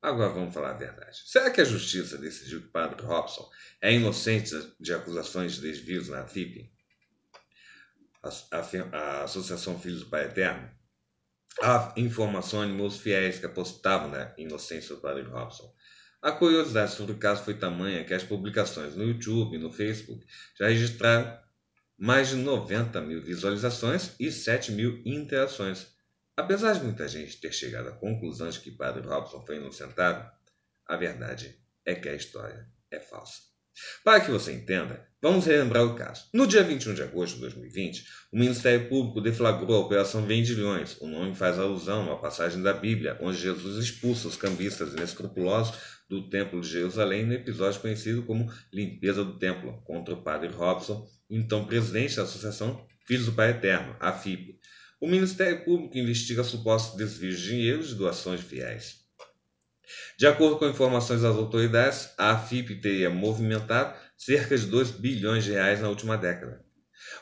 Agora vamos falar a verdade. Será que a justiça decidiu que o padre Robson é inocente de acusações de desvios na FIP? A, a, a Associação Filhos do Pai Eterno? A informação de os fiéis que apostavam na inocência do padre Robson. A curiosidade sobre o caso foi tamanha que as publicações no YouTube e no Facebook já registraram mais de 90 mil visualizações e 7 mil interações. Apesar de muita gente ter chegado à conclusão de que Padre Robson foi inocentado, a verdade é que a história é falsa. Para que você entenda, vamos relembrar o caso. No dia 21 de agosto de 2020, o Ministério Público deflagrou a Operação Vendilhões. O nome faz alusão à passagem da Bíblia, onde Jesus expulsa os cambistas inescrupulosos do Templo de Jerusalém no episódio conhecido como Limpeza do Templo, contra o padre Robson, então presidente da Associação Filhos do Pai Eterno, a FIP. O Ministério Público investiga supostos desvios de dinheiro de doações fiéis. De acordo com informações das autoridades, a FIP teria movimentado cerca de 2 bilhões de reais na última década.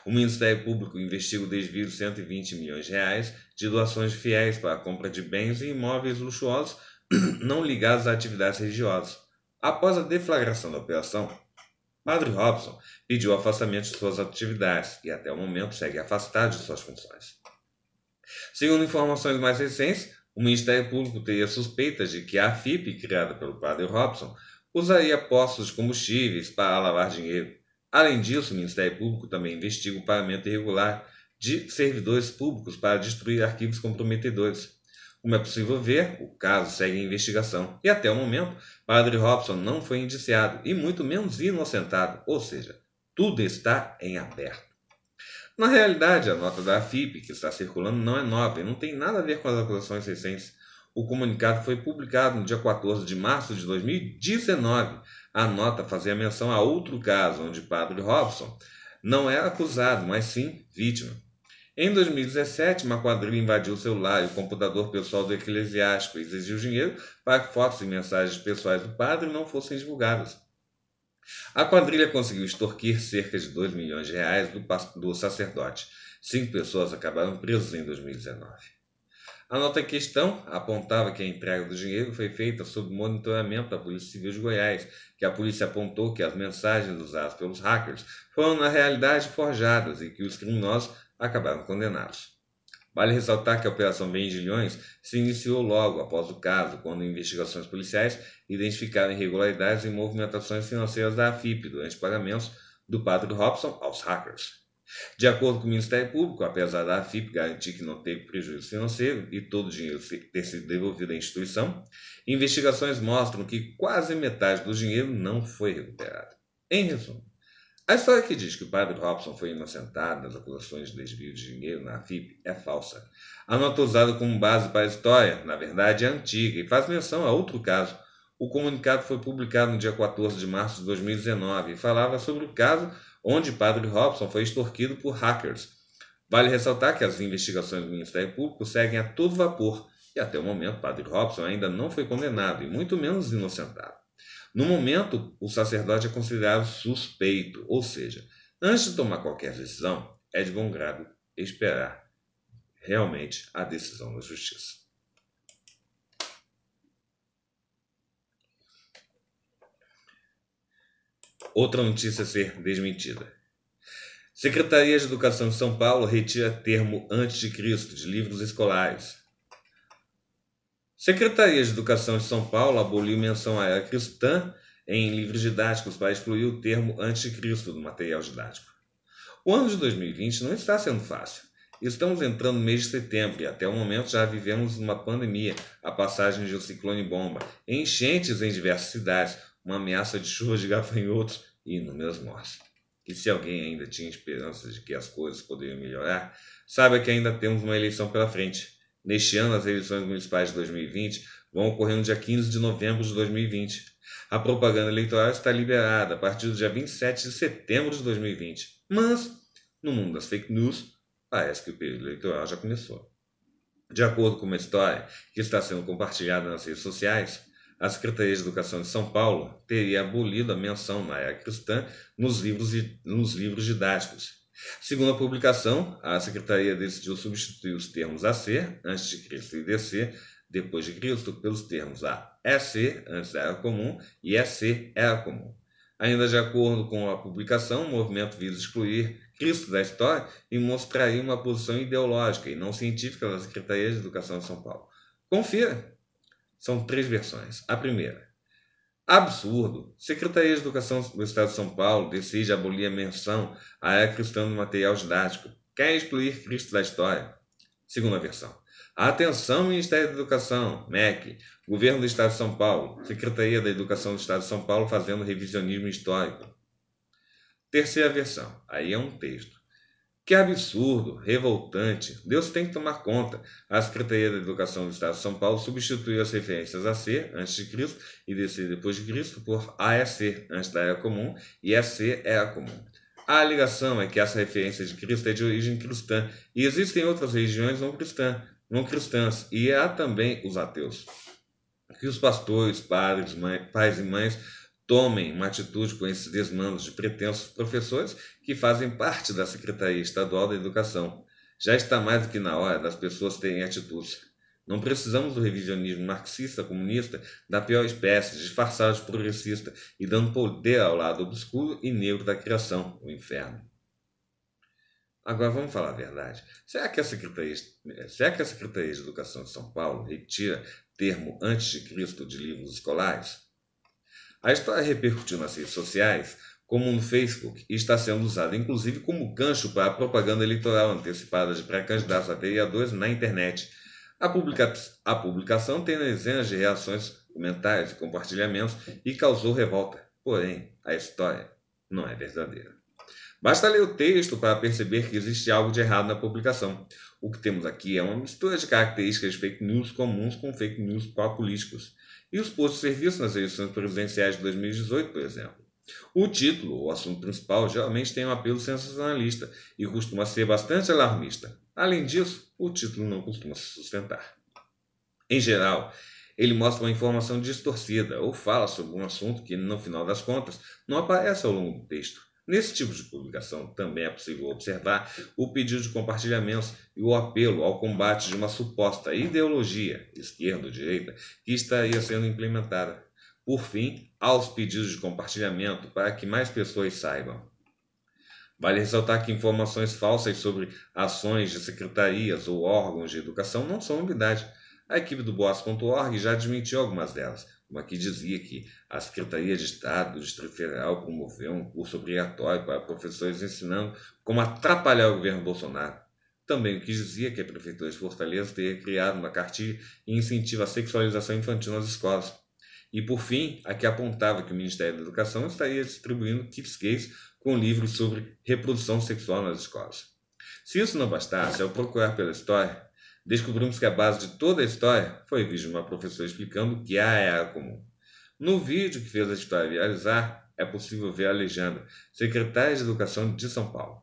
O Ministério Público investiga o desvio de 120 milhões de reais de doações de fiéis para a compra de bens e imóveis luxuosos não ligados a atividades religiosas. Após a deflagração da operação, Padre Robson pediu afastamento de suas atividades e até o momento segue afastado de suas funções. Segundo informações mais recentes, o Ministério Público teria suspeitas de que a FIP, criada pelo padre Robson, usaria postos de combustíveis para lavar dinheiro. Além disso, o Ministério Público também investiga o pagamento irregular de servidores públicos para destruir arquivos comprometedores. Como é possível ver, o caso segue em investigação e até o momento, Padre Robson não foi indiciado e muito menos inocentado, ou seja, tudo está em aberto. Na realidade, a nota da FIP que está circulando não é nova e não tem nada a ver com as acusações recentes. O comunicado foi publicado no dia 14 de março de 2019. A nota fazia menção a outro caso onde Padre Robson não era é acusado, mas sim vítima. Em 2017, uma quadrilha invadiu o celular e o computador pessoal do eclesiástico e exigiu dinheiro para que fotos e mensagens pessoais do padre não fossem divulgadas. A quadrilha conseguiu extorquir cerca de 2 milhões de reais do, do sacerdote. Cinco pessoas acabaram presas em 2019. A nota em questão apontava que a entrega do dinheiro foi feita sob monitoramento da Polícia Civil de Goiás, que a polícia apontou que as mensagens usadas pelos hackers foram na realidade forjadas e que os criminosos acabaram condenados. Vale ressaltar que a Operação Vendilhões se iniciou logo após o caso, quando investigações policiais identificaram irregularidades em movimentações financeiras da AFIP durante pagamentos do padre Robson aos hackers. De acordo com o Ministério Público, apesar da AFIP garantir que não teve prejuízo financeiro e todo o dinheiro ter sido devolvido à instituição, investigações mostram que quase metade do dinheiro não foi recuperado. Em resumo, a história que diz que o padre Robson foi inocentado das acusações de desvio de dinheiro na FIP é falsa. A nota usada como base para a história, na verdade, é antiga e faz menção a outro caso. O comunicado foi publicado no dia 14 de março de 2019 e falava sobre o caso onde o padre Robson foi extorquido por hackers. Vale ressaltar que as investigações do Ministério Público seguem a todo vapor e até o momento o padre Robson ainda não foi condenado e muito menos inocentado. No momento, o sacerdote é considerado suspeito, ou seja, antes de tomar qualquer decisão, é de bom grado esperar realmente a decisão da justiça. Outra notícia a ser desmentida. Secretaria de Educação de São Paulo retira termo antes de Cristo de livros escolares. Secretaria de Educação de São Paulo aboliu menção à era cristã em livros didáticos para excluir o termo anticristo do material didático. O ano de 2020 não está sendo fácil. Estamos entrando no mês de setembro e até o momento já vivemos uma pandemia, a passagem de um ciclone bomba, enchentes em diversas cidades, uma ameaça de chuvas de gafanhotos e inúmeras mortes. E se alguém ainda tinha esperança de que as coisas poderiam melhorar, saiba que ainda temos uma eleição pela frente. Neste ano, as eleições municipais de 2020 vão ocorrer no dia 15 de novembro de 2020. A propaganda eleitoral está liberada a partir do dia 27 de setembro de 2020. Mas, no mundo das fake news, parece que o período eleitoral já começou. De acordo com uma história que está sendo compartilhada nas redes sociais, a Secretaria de Educação de São Paulo teria abolido a menção na era cristã nos livros, nos livros didáticos Segundo a publicação, a Secretaria decidiu substituir os termos AC, antes de Cristo, e DC, depois de Cristo, pelos termos AEC, antes da Era Comum, e EC, Era Comum. Ainda de acordo com a publicação, o movimento visa excluir Cristo da história e mostrar uma posição ideológica e não científica da Secretaria de Educação de São Paulo. Confira! São três versões. A primeira, Absurdo! Secretaria de Educação do Estado de São Paulo decide abolir a menção à era cristã no material didático. Quer excluir Cristo da história. Segunda versão. Atenção, Ministério da Educação, MEC, Governo do Estado de São Paulo, Secretaria da Educação do Estado de São Paulo fazendo revisionismo histórico. Terceira versão. Aí é um texto. Que absurdo, revoltante. Deus tem que tomar conta. A Secretaria da Educação do Estado de São Paulo substituiu as referências AC, antes de Cristo, e DC, depois de Cristo, por AEC, é antes da Era Comum, e é EC, a Comum. A alegação é que essa referência de Cristo é de origem cristã, e existem outras religiões não, cristã, não cristãs, e há também os ateus. Que os pastores, padres, mãe, pais e mães tomem uma atitude com esses desmandos de pretensos professores que fazem parte da Secretaria Estadual da Educação. Já está mais do que na hora das pessoas terem atitudes. Não precisamos do revisionismo marxista comunista da pior espécie, disfarçado de progressista e dando poder ao lado obscuro e negro da criação, o inferno. Agora vamos falar a verdade. Será que a Secretaria, será que a Secretaria de Educação de São Paulo retira termo antes de Cristo de livros escolares? A história repercutiu nas redes sociais, como no Facebook, e está sendo usada inclusive como gancho para a propaganda eleitoral antecipada de pré-candidatos a vereadores na internet. A, publica a publicação tem dezenas de reações, comentários e compartilhamentos e causou revolta. Porém, a história não é verdadeira. Basta ler o texto para perceber que existe algo de errado na publicação. O que temos aqui é uma mistura de características de fake news comuns com fake news populísticos. políticos e os postos de serviço nas eleições presidenciais de 2018, por exemplo. O título, o assunto principal, geralmente tem um apelo sensacionalista e costuma ser bastante alarmista. Além disso, o título não costuma se sustentar. Em geral, ele mostra uma informação distorcida ou fala sobre um assunto que, no final das contas, não aparece ao longo do texto. Nesse tipo de publicação também é possível observar o pedido de compartilhamentos e o apelo ao combate de uma suposta ideologia, esquerda ou direita, que estaria sendo implementada. Por fim, aos pedidos de compartilhamento para que mais pessoas saibam. Vale ressaltar que informações falsas sobre ações de secretarias ou órgãos de educação não são novidade. A equipe do Boas.org já admitiu algumas delas, como aqui dizia que a Secretaria de Estado do Distrito Federal promoveu um curso obrigatório para professores ensinando como atrapalhar o governo Bolsonaro. Também o que dizia que a Prefeitura de Fortaleza teria criado uma cartilha que incentiva a sexualização infantil nas escolas. E, por fim, a que apontava que o Ministério da Educação estaria distribuindo kits gays com livros sobre reprodução sexual nas escolas. Se isso não bastasse, ao procurar pela história, Descobrimos que a base de toda a história foi o vídeo de uma professora explicando que A é a comum. No vídeo que fez a história viralizar, é possível ver a legenda Secretária de Educação de São Paulo.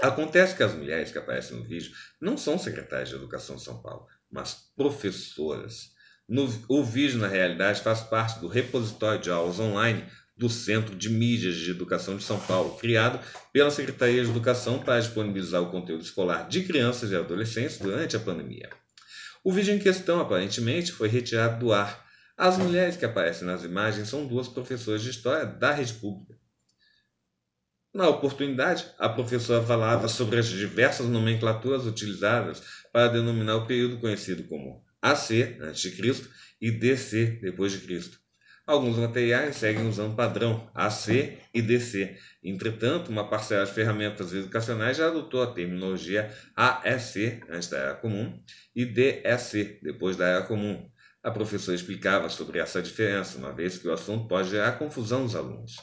Acontece que as mulheres que aparecem no vídeo não são secretárias de Educação de São Paulo, mas professoras. No, o vídeo, na realidade, faz parte do repositório de aulas online do Centro de Mídias de Educação de São Paulo, criado pela Secretaria de Educação para disponibilizar o conteúdo escolar de crianças e adolescentes durante a pandemia. O vídeo em questão, aparentemente, foi retirado do ar. As mulheres que aparecem nas imagens são duas professoras de história da rede pública. Na oportunidade, a professora falava sobre as diversas nomenclaturas utilizadas para denominar o período conhecido como AC, antes de Cristo, e DC, depois de Cristo. Alguns materiais seguem usando padrão AC e DC. Entretanto, uma parcela de ferramentas educacionais já adotou a terminologia AEC, antes da era comum, e DEC, depois da era comum. A professora explicava sobre essa diferença, uma vez que o assunto pode gerar confusão nos alunos.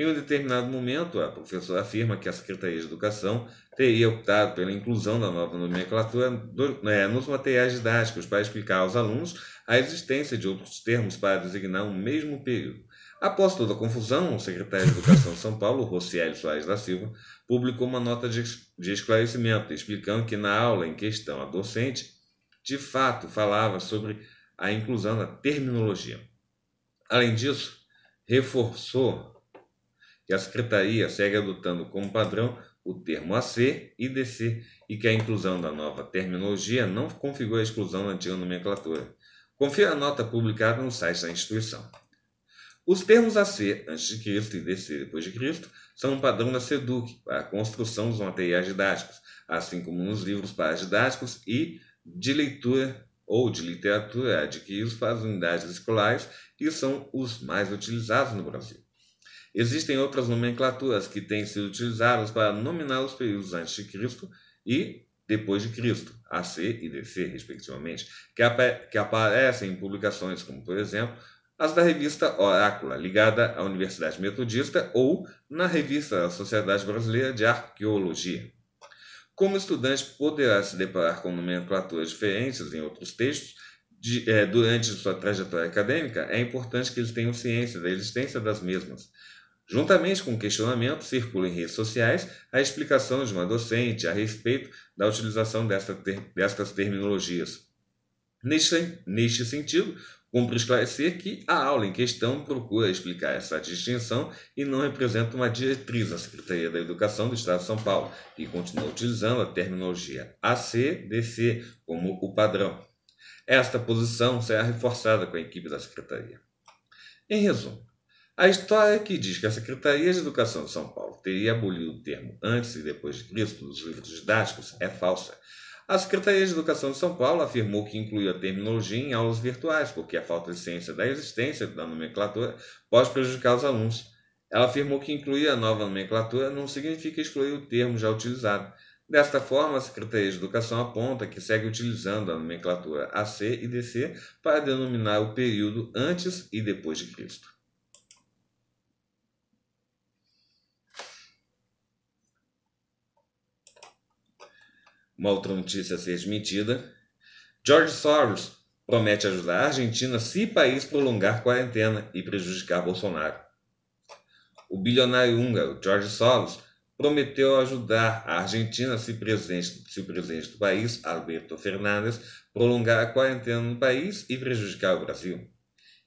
Em um determinado momento, a professora afirma que a Secretaria de Educação teria optado pela inclusão da nova nomenclatura do, né, nos materiais didáticos para explicar aos alunos a existência de outros termos para designar um mesmo período. Após toda a confusão, o secretário de Educação de São Paulo, Rocieli Soares da Silva, publicou uma nota de esclarecimento, explicando que na aula em questão a docente, de fato, falava sobre a inclusão da terminologia. Além disso, reforçou que a Secretaria segue adotando como padrão o termo AC e DC e que a inclusão da nova terminologia não configura a exclusão da antiga nomenclatura. Confira a nota publicada no site da instituição. Os termos AC antes de Cristo e DC depois de Cristo são um padrão da SEDUC para a construção dos materiais didáticos, assim como nos livros para didáticos e de leitura ou de literatura adquiridos para as unidades escolares, que são os mais utilizados no Brasil. Existem outras nomenclaturas que têm sido utilizadas para nominar os períodos antes de Cristo e depois de Cristo, AC e DC, respectivamente, que, que aparecem em publicações como, por exemplo, as da revista Orácula, ligada à Universidade Metodista, ou na revista da Sociedade Brasileira de Arqueologia. Como estudante poderá se deparar com nomenclaturas diferentes em outros textos de, eh, durante sua trajetória acadêmica, é importante que eles tenham ciência da existência das mesmas, Juntamente com o questionamento, circula em redes sociais a explicação de uma docente a respeito da utilização desta ter, destas terminologias. Neste, neste sentido, Cumpre esclarecer que a aula em questão procura explicar essa distinção e não representa uma diretriz à Secretaria da Educação do Estado de São Paulo, que continua utilizando a terminologia ACDC como o padrão. Esta posição será reforçada com a equipe da Secretaria. Em resumo, a história que diz que a Secretaria de Educação de São Paulo teria abolido o termo antes e depois de Cristo nos livros didáticos é falsa. A Secretaria de Educação de São Paulo afirmou que incluiu a terminologia em aulas virtuais, porque a falta de ciência da existência da nomenclatura pode prejudicar os alunos. Ela afirmou que incluir a nova nomenclatura não significa excluir o termo já utilizado. Desta forma, a Secretaria de Educação aponta que segue utilizando a nomenclatura AC e DC para denominar o período antes e depois de Cristo. uma outra notícia a ser desmentida. George Soros promete ajudar a Argentina se país prolongar quarentena e prejudicar Bolsonaro. O bilionário húngaro George Soros prometeu ajudar a Argentina se, presente, se o presidente do país, Alberto Fernandes, prolongar a quarentena no país e prejudicar o Brasil.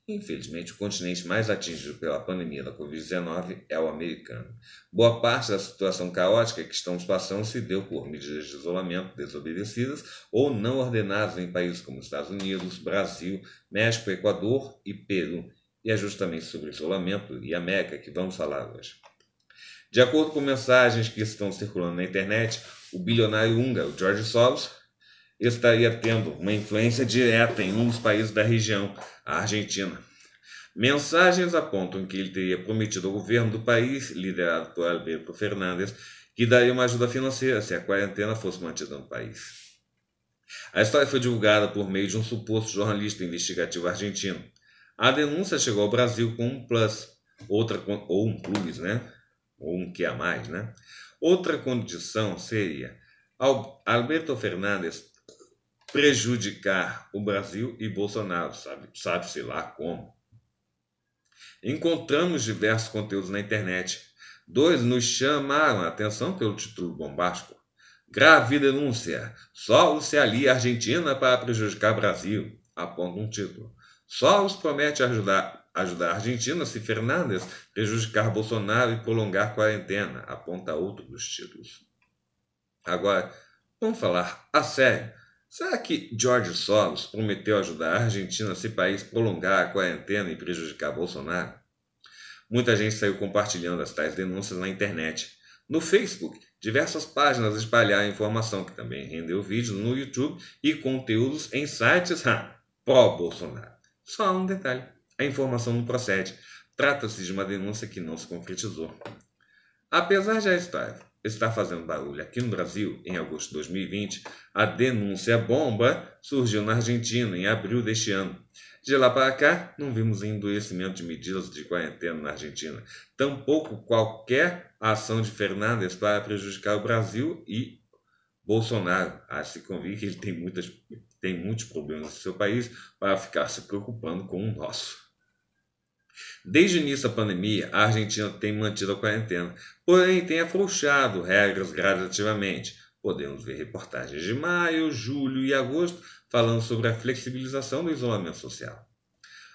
Infelizmente, o continente mais atingido pela pandemia da Covid-19 é o americano. Boa parte da situação caótica que estamos passando se deu por medidas de isolamento desobedecidas ou não ordenadas em países como Estados Unidos, Brasil, México, Equador e Peru. E é justamente sobre isolamento e América que vamos falar hoje. De acordo com mensagens que estão circulando na internet, o bilionário húngaro George Soros estaria tendo uma influência direta em um dos países da região, a Argentina. Mensagens apontam que ele teria prometido ao governo do país, liderado por Alberto Fernandes, que daria uma ajuda financeira se a quarentena fosse mantida no país. A história foi divulgada por meio de um suposto jornalista investigativo argentino. A denúncia chegou ao Brasil com um plus, outra ou um plus, né? Ou um que a mais, né? Outra condição seria Alberto Fernandes prejudicar o Brasil e Bolsonaro, sabe? Sabe-se lá como. Encontramos diversos conteúdos na internet. Dois nos chamaram a atenção pelo título bombástico. Grave denúncia. Só se alia Argentina para prejudicar Brasil, aponta um título. Só os promete ajudar, ajudar a Argentina se Fernandes prejudicar Bolsonaro e prolongar quarentena, aponta outro dos títulos. Agora, vamos falar a sério Será que George Soros prometeu ajudar a Argentina se o país prolongar a quarentena e prejudicar Bolsonaro? Muita gente saiu compartilhando as tais denúncias na internet. No Facebook, diversas páginas espalharam informação que também rendeu vídeos no YouTube e conteúdos em sites pró-Bolsonaro. Só um detalhe: a informação não procede. Trata-se de uma denúncia que não se concretizou. Apesar de a história está fazendo barulho aqui no Brasil, em agosto de 2020, a denúncia bomba surgiu na Argentina em abril deste ano. De lá para cá, não vimos endurecimento de medidas de quarentena na Argentina, tampouco qualquer ação de Fernandes para prejudicar o Brasil e Bolsonaro. a se convém que ele tem, muitas, tem muitos problemas no seu país para ficar se preocupando com o nosso. Desde o início da pandemia, a Argentina tem mantido a quarentena, porém tem afrouxado regras gradativamente. Podemos ver reportagens de maio, julho e agosto falando sobre a flexibilização do isolamento social.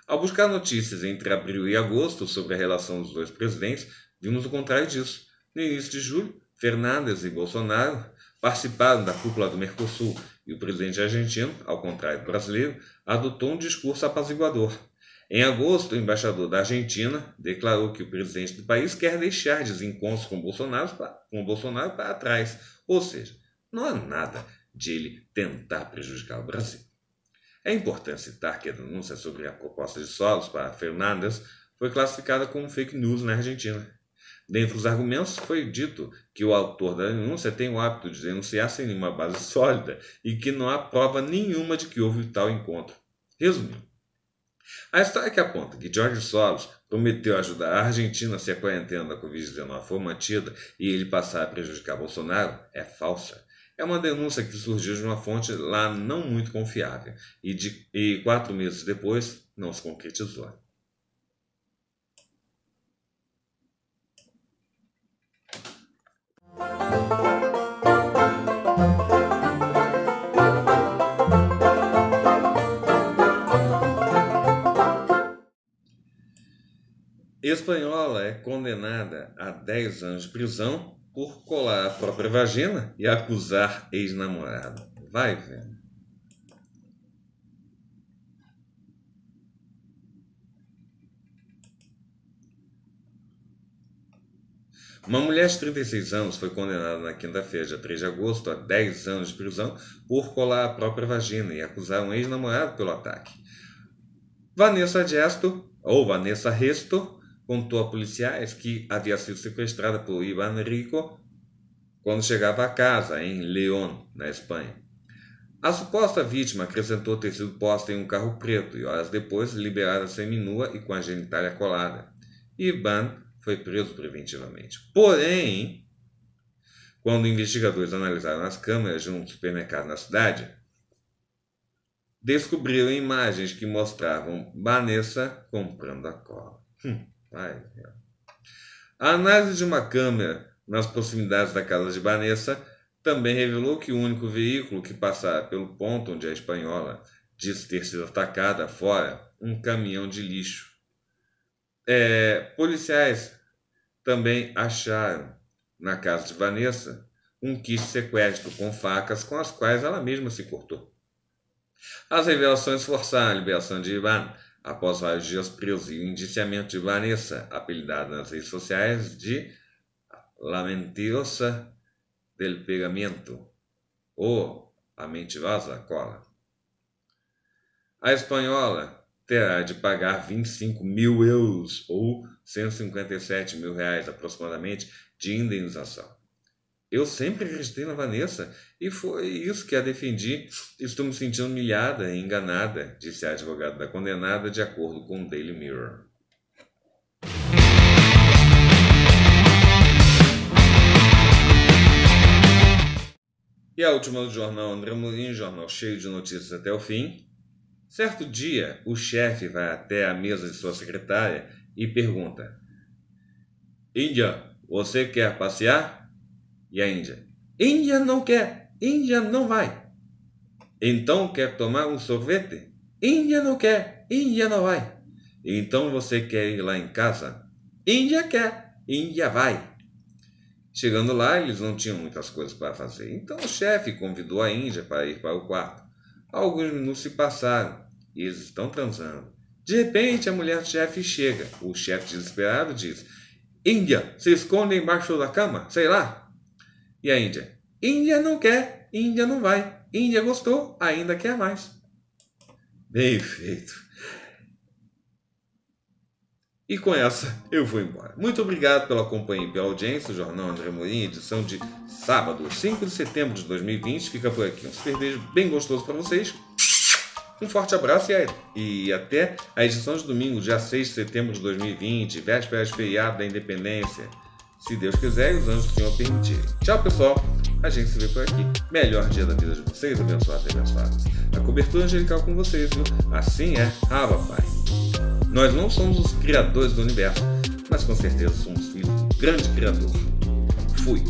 Ao buscar notícias entre abril e agosto sobre a relação dos dois presidentes, vimos o contrário disso. No início de julho, Fernandes e Bolsonaro participaram da cúpula do Mercosul e o presidente argentino, ao contrário do brasileiro, adotou um discurso apaziguador. Em agosto, o embaixador da Argentina declarou que o presidente do país quer deixar desencontros com Bolsonaro, com Bolsonaro para trás, ou seja, não há nada de ele tentar prejudicar o Brasil. É importante citar que a denúncia sobre a proposta de solos para Fernandes foi classificada como fake news na Argentina. Dentre os argumentos, foi dito que o autor da denúncia tem o hábito de denunciar sem nenhuma base sólida e que não há prova nenhuma de que houve tal encontro. Resumindo, a história que aponta que Jorge Soros prometeu ajudar a Argentina se a quarentena da Covid-19 for mantida e ele passar a prejudicar Bolsonaro é falsa. É uma denúncia que surgiu de uma fonte lá não muito confiável e, de, e quatro meses depois não se concretizou. Espanhola é condenada a 10 anos de prisão por colar a própria vagina e acusar ex-namorado. Vai vendo. Uma mulher de 36 anos foi condenada na quinta-feira, dia 3 de agosto, a 10 anos de prisão por colar a própria vagina e acusar um ex-namorado pelo ataque. Vanessa Gesto, ou Vanessa Resto, contou a policiais que havia sido sequestrada por Ivan Rico quando chegava a casa, em León, na Espanha. A suposta vítima acrescentou ter sido posta em um carro preto e horas depois liberada seminua e com a genitália colada. Ivan foi preso preventivamente. Porém, quando investigadores analisaram as câmeras de um supermercado na cidade, descobriram imagens que mostravam Vanessa comprando a cola. Hum. Ai, é. a análise de uma câmera nas proximidades da casa de Vanessa também revelou que o único veículo que passara pelo ponto onde a espanhola disse ter sido atacada fora um caminhão de lixo. É, policiais também acharam na casa de Vanessa um kit sequestro com facas com as quais ela mesma se cortou. As revelações forçaram a liberação de Ivan, Após vários dias preso e o indiciamento de Vanessa, apelidada nas redes sociais de La Mentirosa del Pegamento, ou A Mentirosa Cola, a espanhola terá de pagar 25 mil euros, ou 157 mil reais aproximadamente, de indenização. Eu sempre acreditei na Vanessa e foi isso que a defendi. Estou me sentindo humilhada e enganada, disse a advogada da condenada, de acordo com o Daily Mirror. E a última do jornal André Molim, jornal cheio de notícias até o fim. Certo dia, o chefe vai até a mesa de sua secretária e pergunta: Índia, você quer passear? e a Índia. Índia não quer, Índia não vai. Então quer tomar um sorvete? Índia não quer, Índia não vai. Então você quer ir lá em casa? Índia quer, Índia vai. Chegando lá, eles não tinham muitas coisas para fazer. Então o chefe convidou a Índia para ir para o quarto. Alguns minutos se passaram e eles estão transando. De repente, a mulher chefe chega. O chefe desesperado diz: Índia, se esconde embaixo da cama, sei lá, e a Índia? Índia não quer, Índia não vai. Índia gostou, ainda quer mais. Bem feito. E com essa eu vou embora. Muito obrigado pela companhia e pela audiência. O Jornal André Morim, edição de sábado, 5 de setembro de 2020. Fica por aqui. Um super beijo bem gostoso para vocês. Um forte abraço e, até a edição de domingo, dia 6 de setembro de 2020, véspera de feriado da Independência se Deus quiser e os anjos do Senhor permitirem. Tchau, pessoal. A gente se vê por aqui. Melhor dia da vida de vocês, abençoados e abençoados. A cobertura angelical com vocês, viu? Assim é, Ava Pai. Nós não somos os criadores do universo, mas com certeza somos filhos do grande criador. Fui.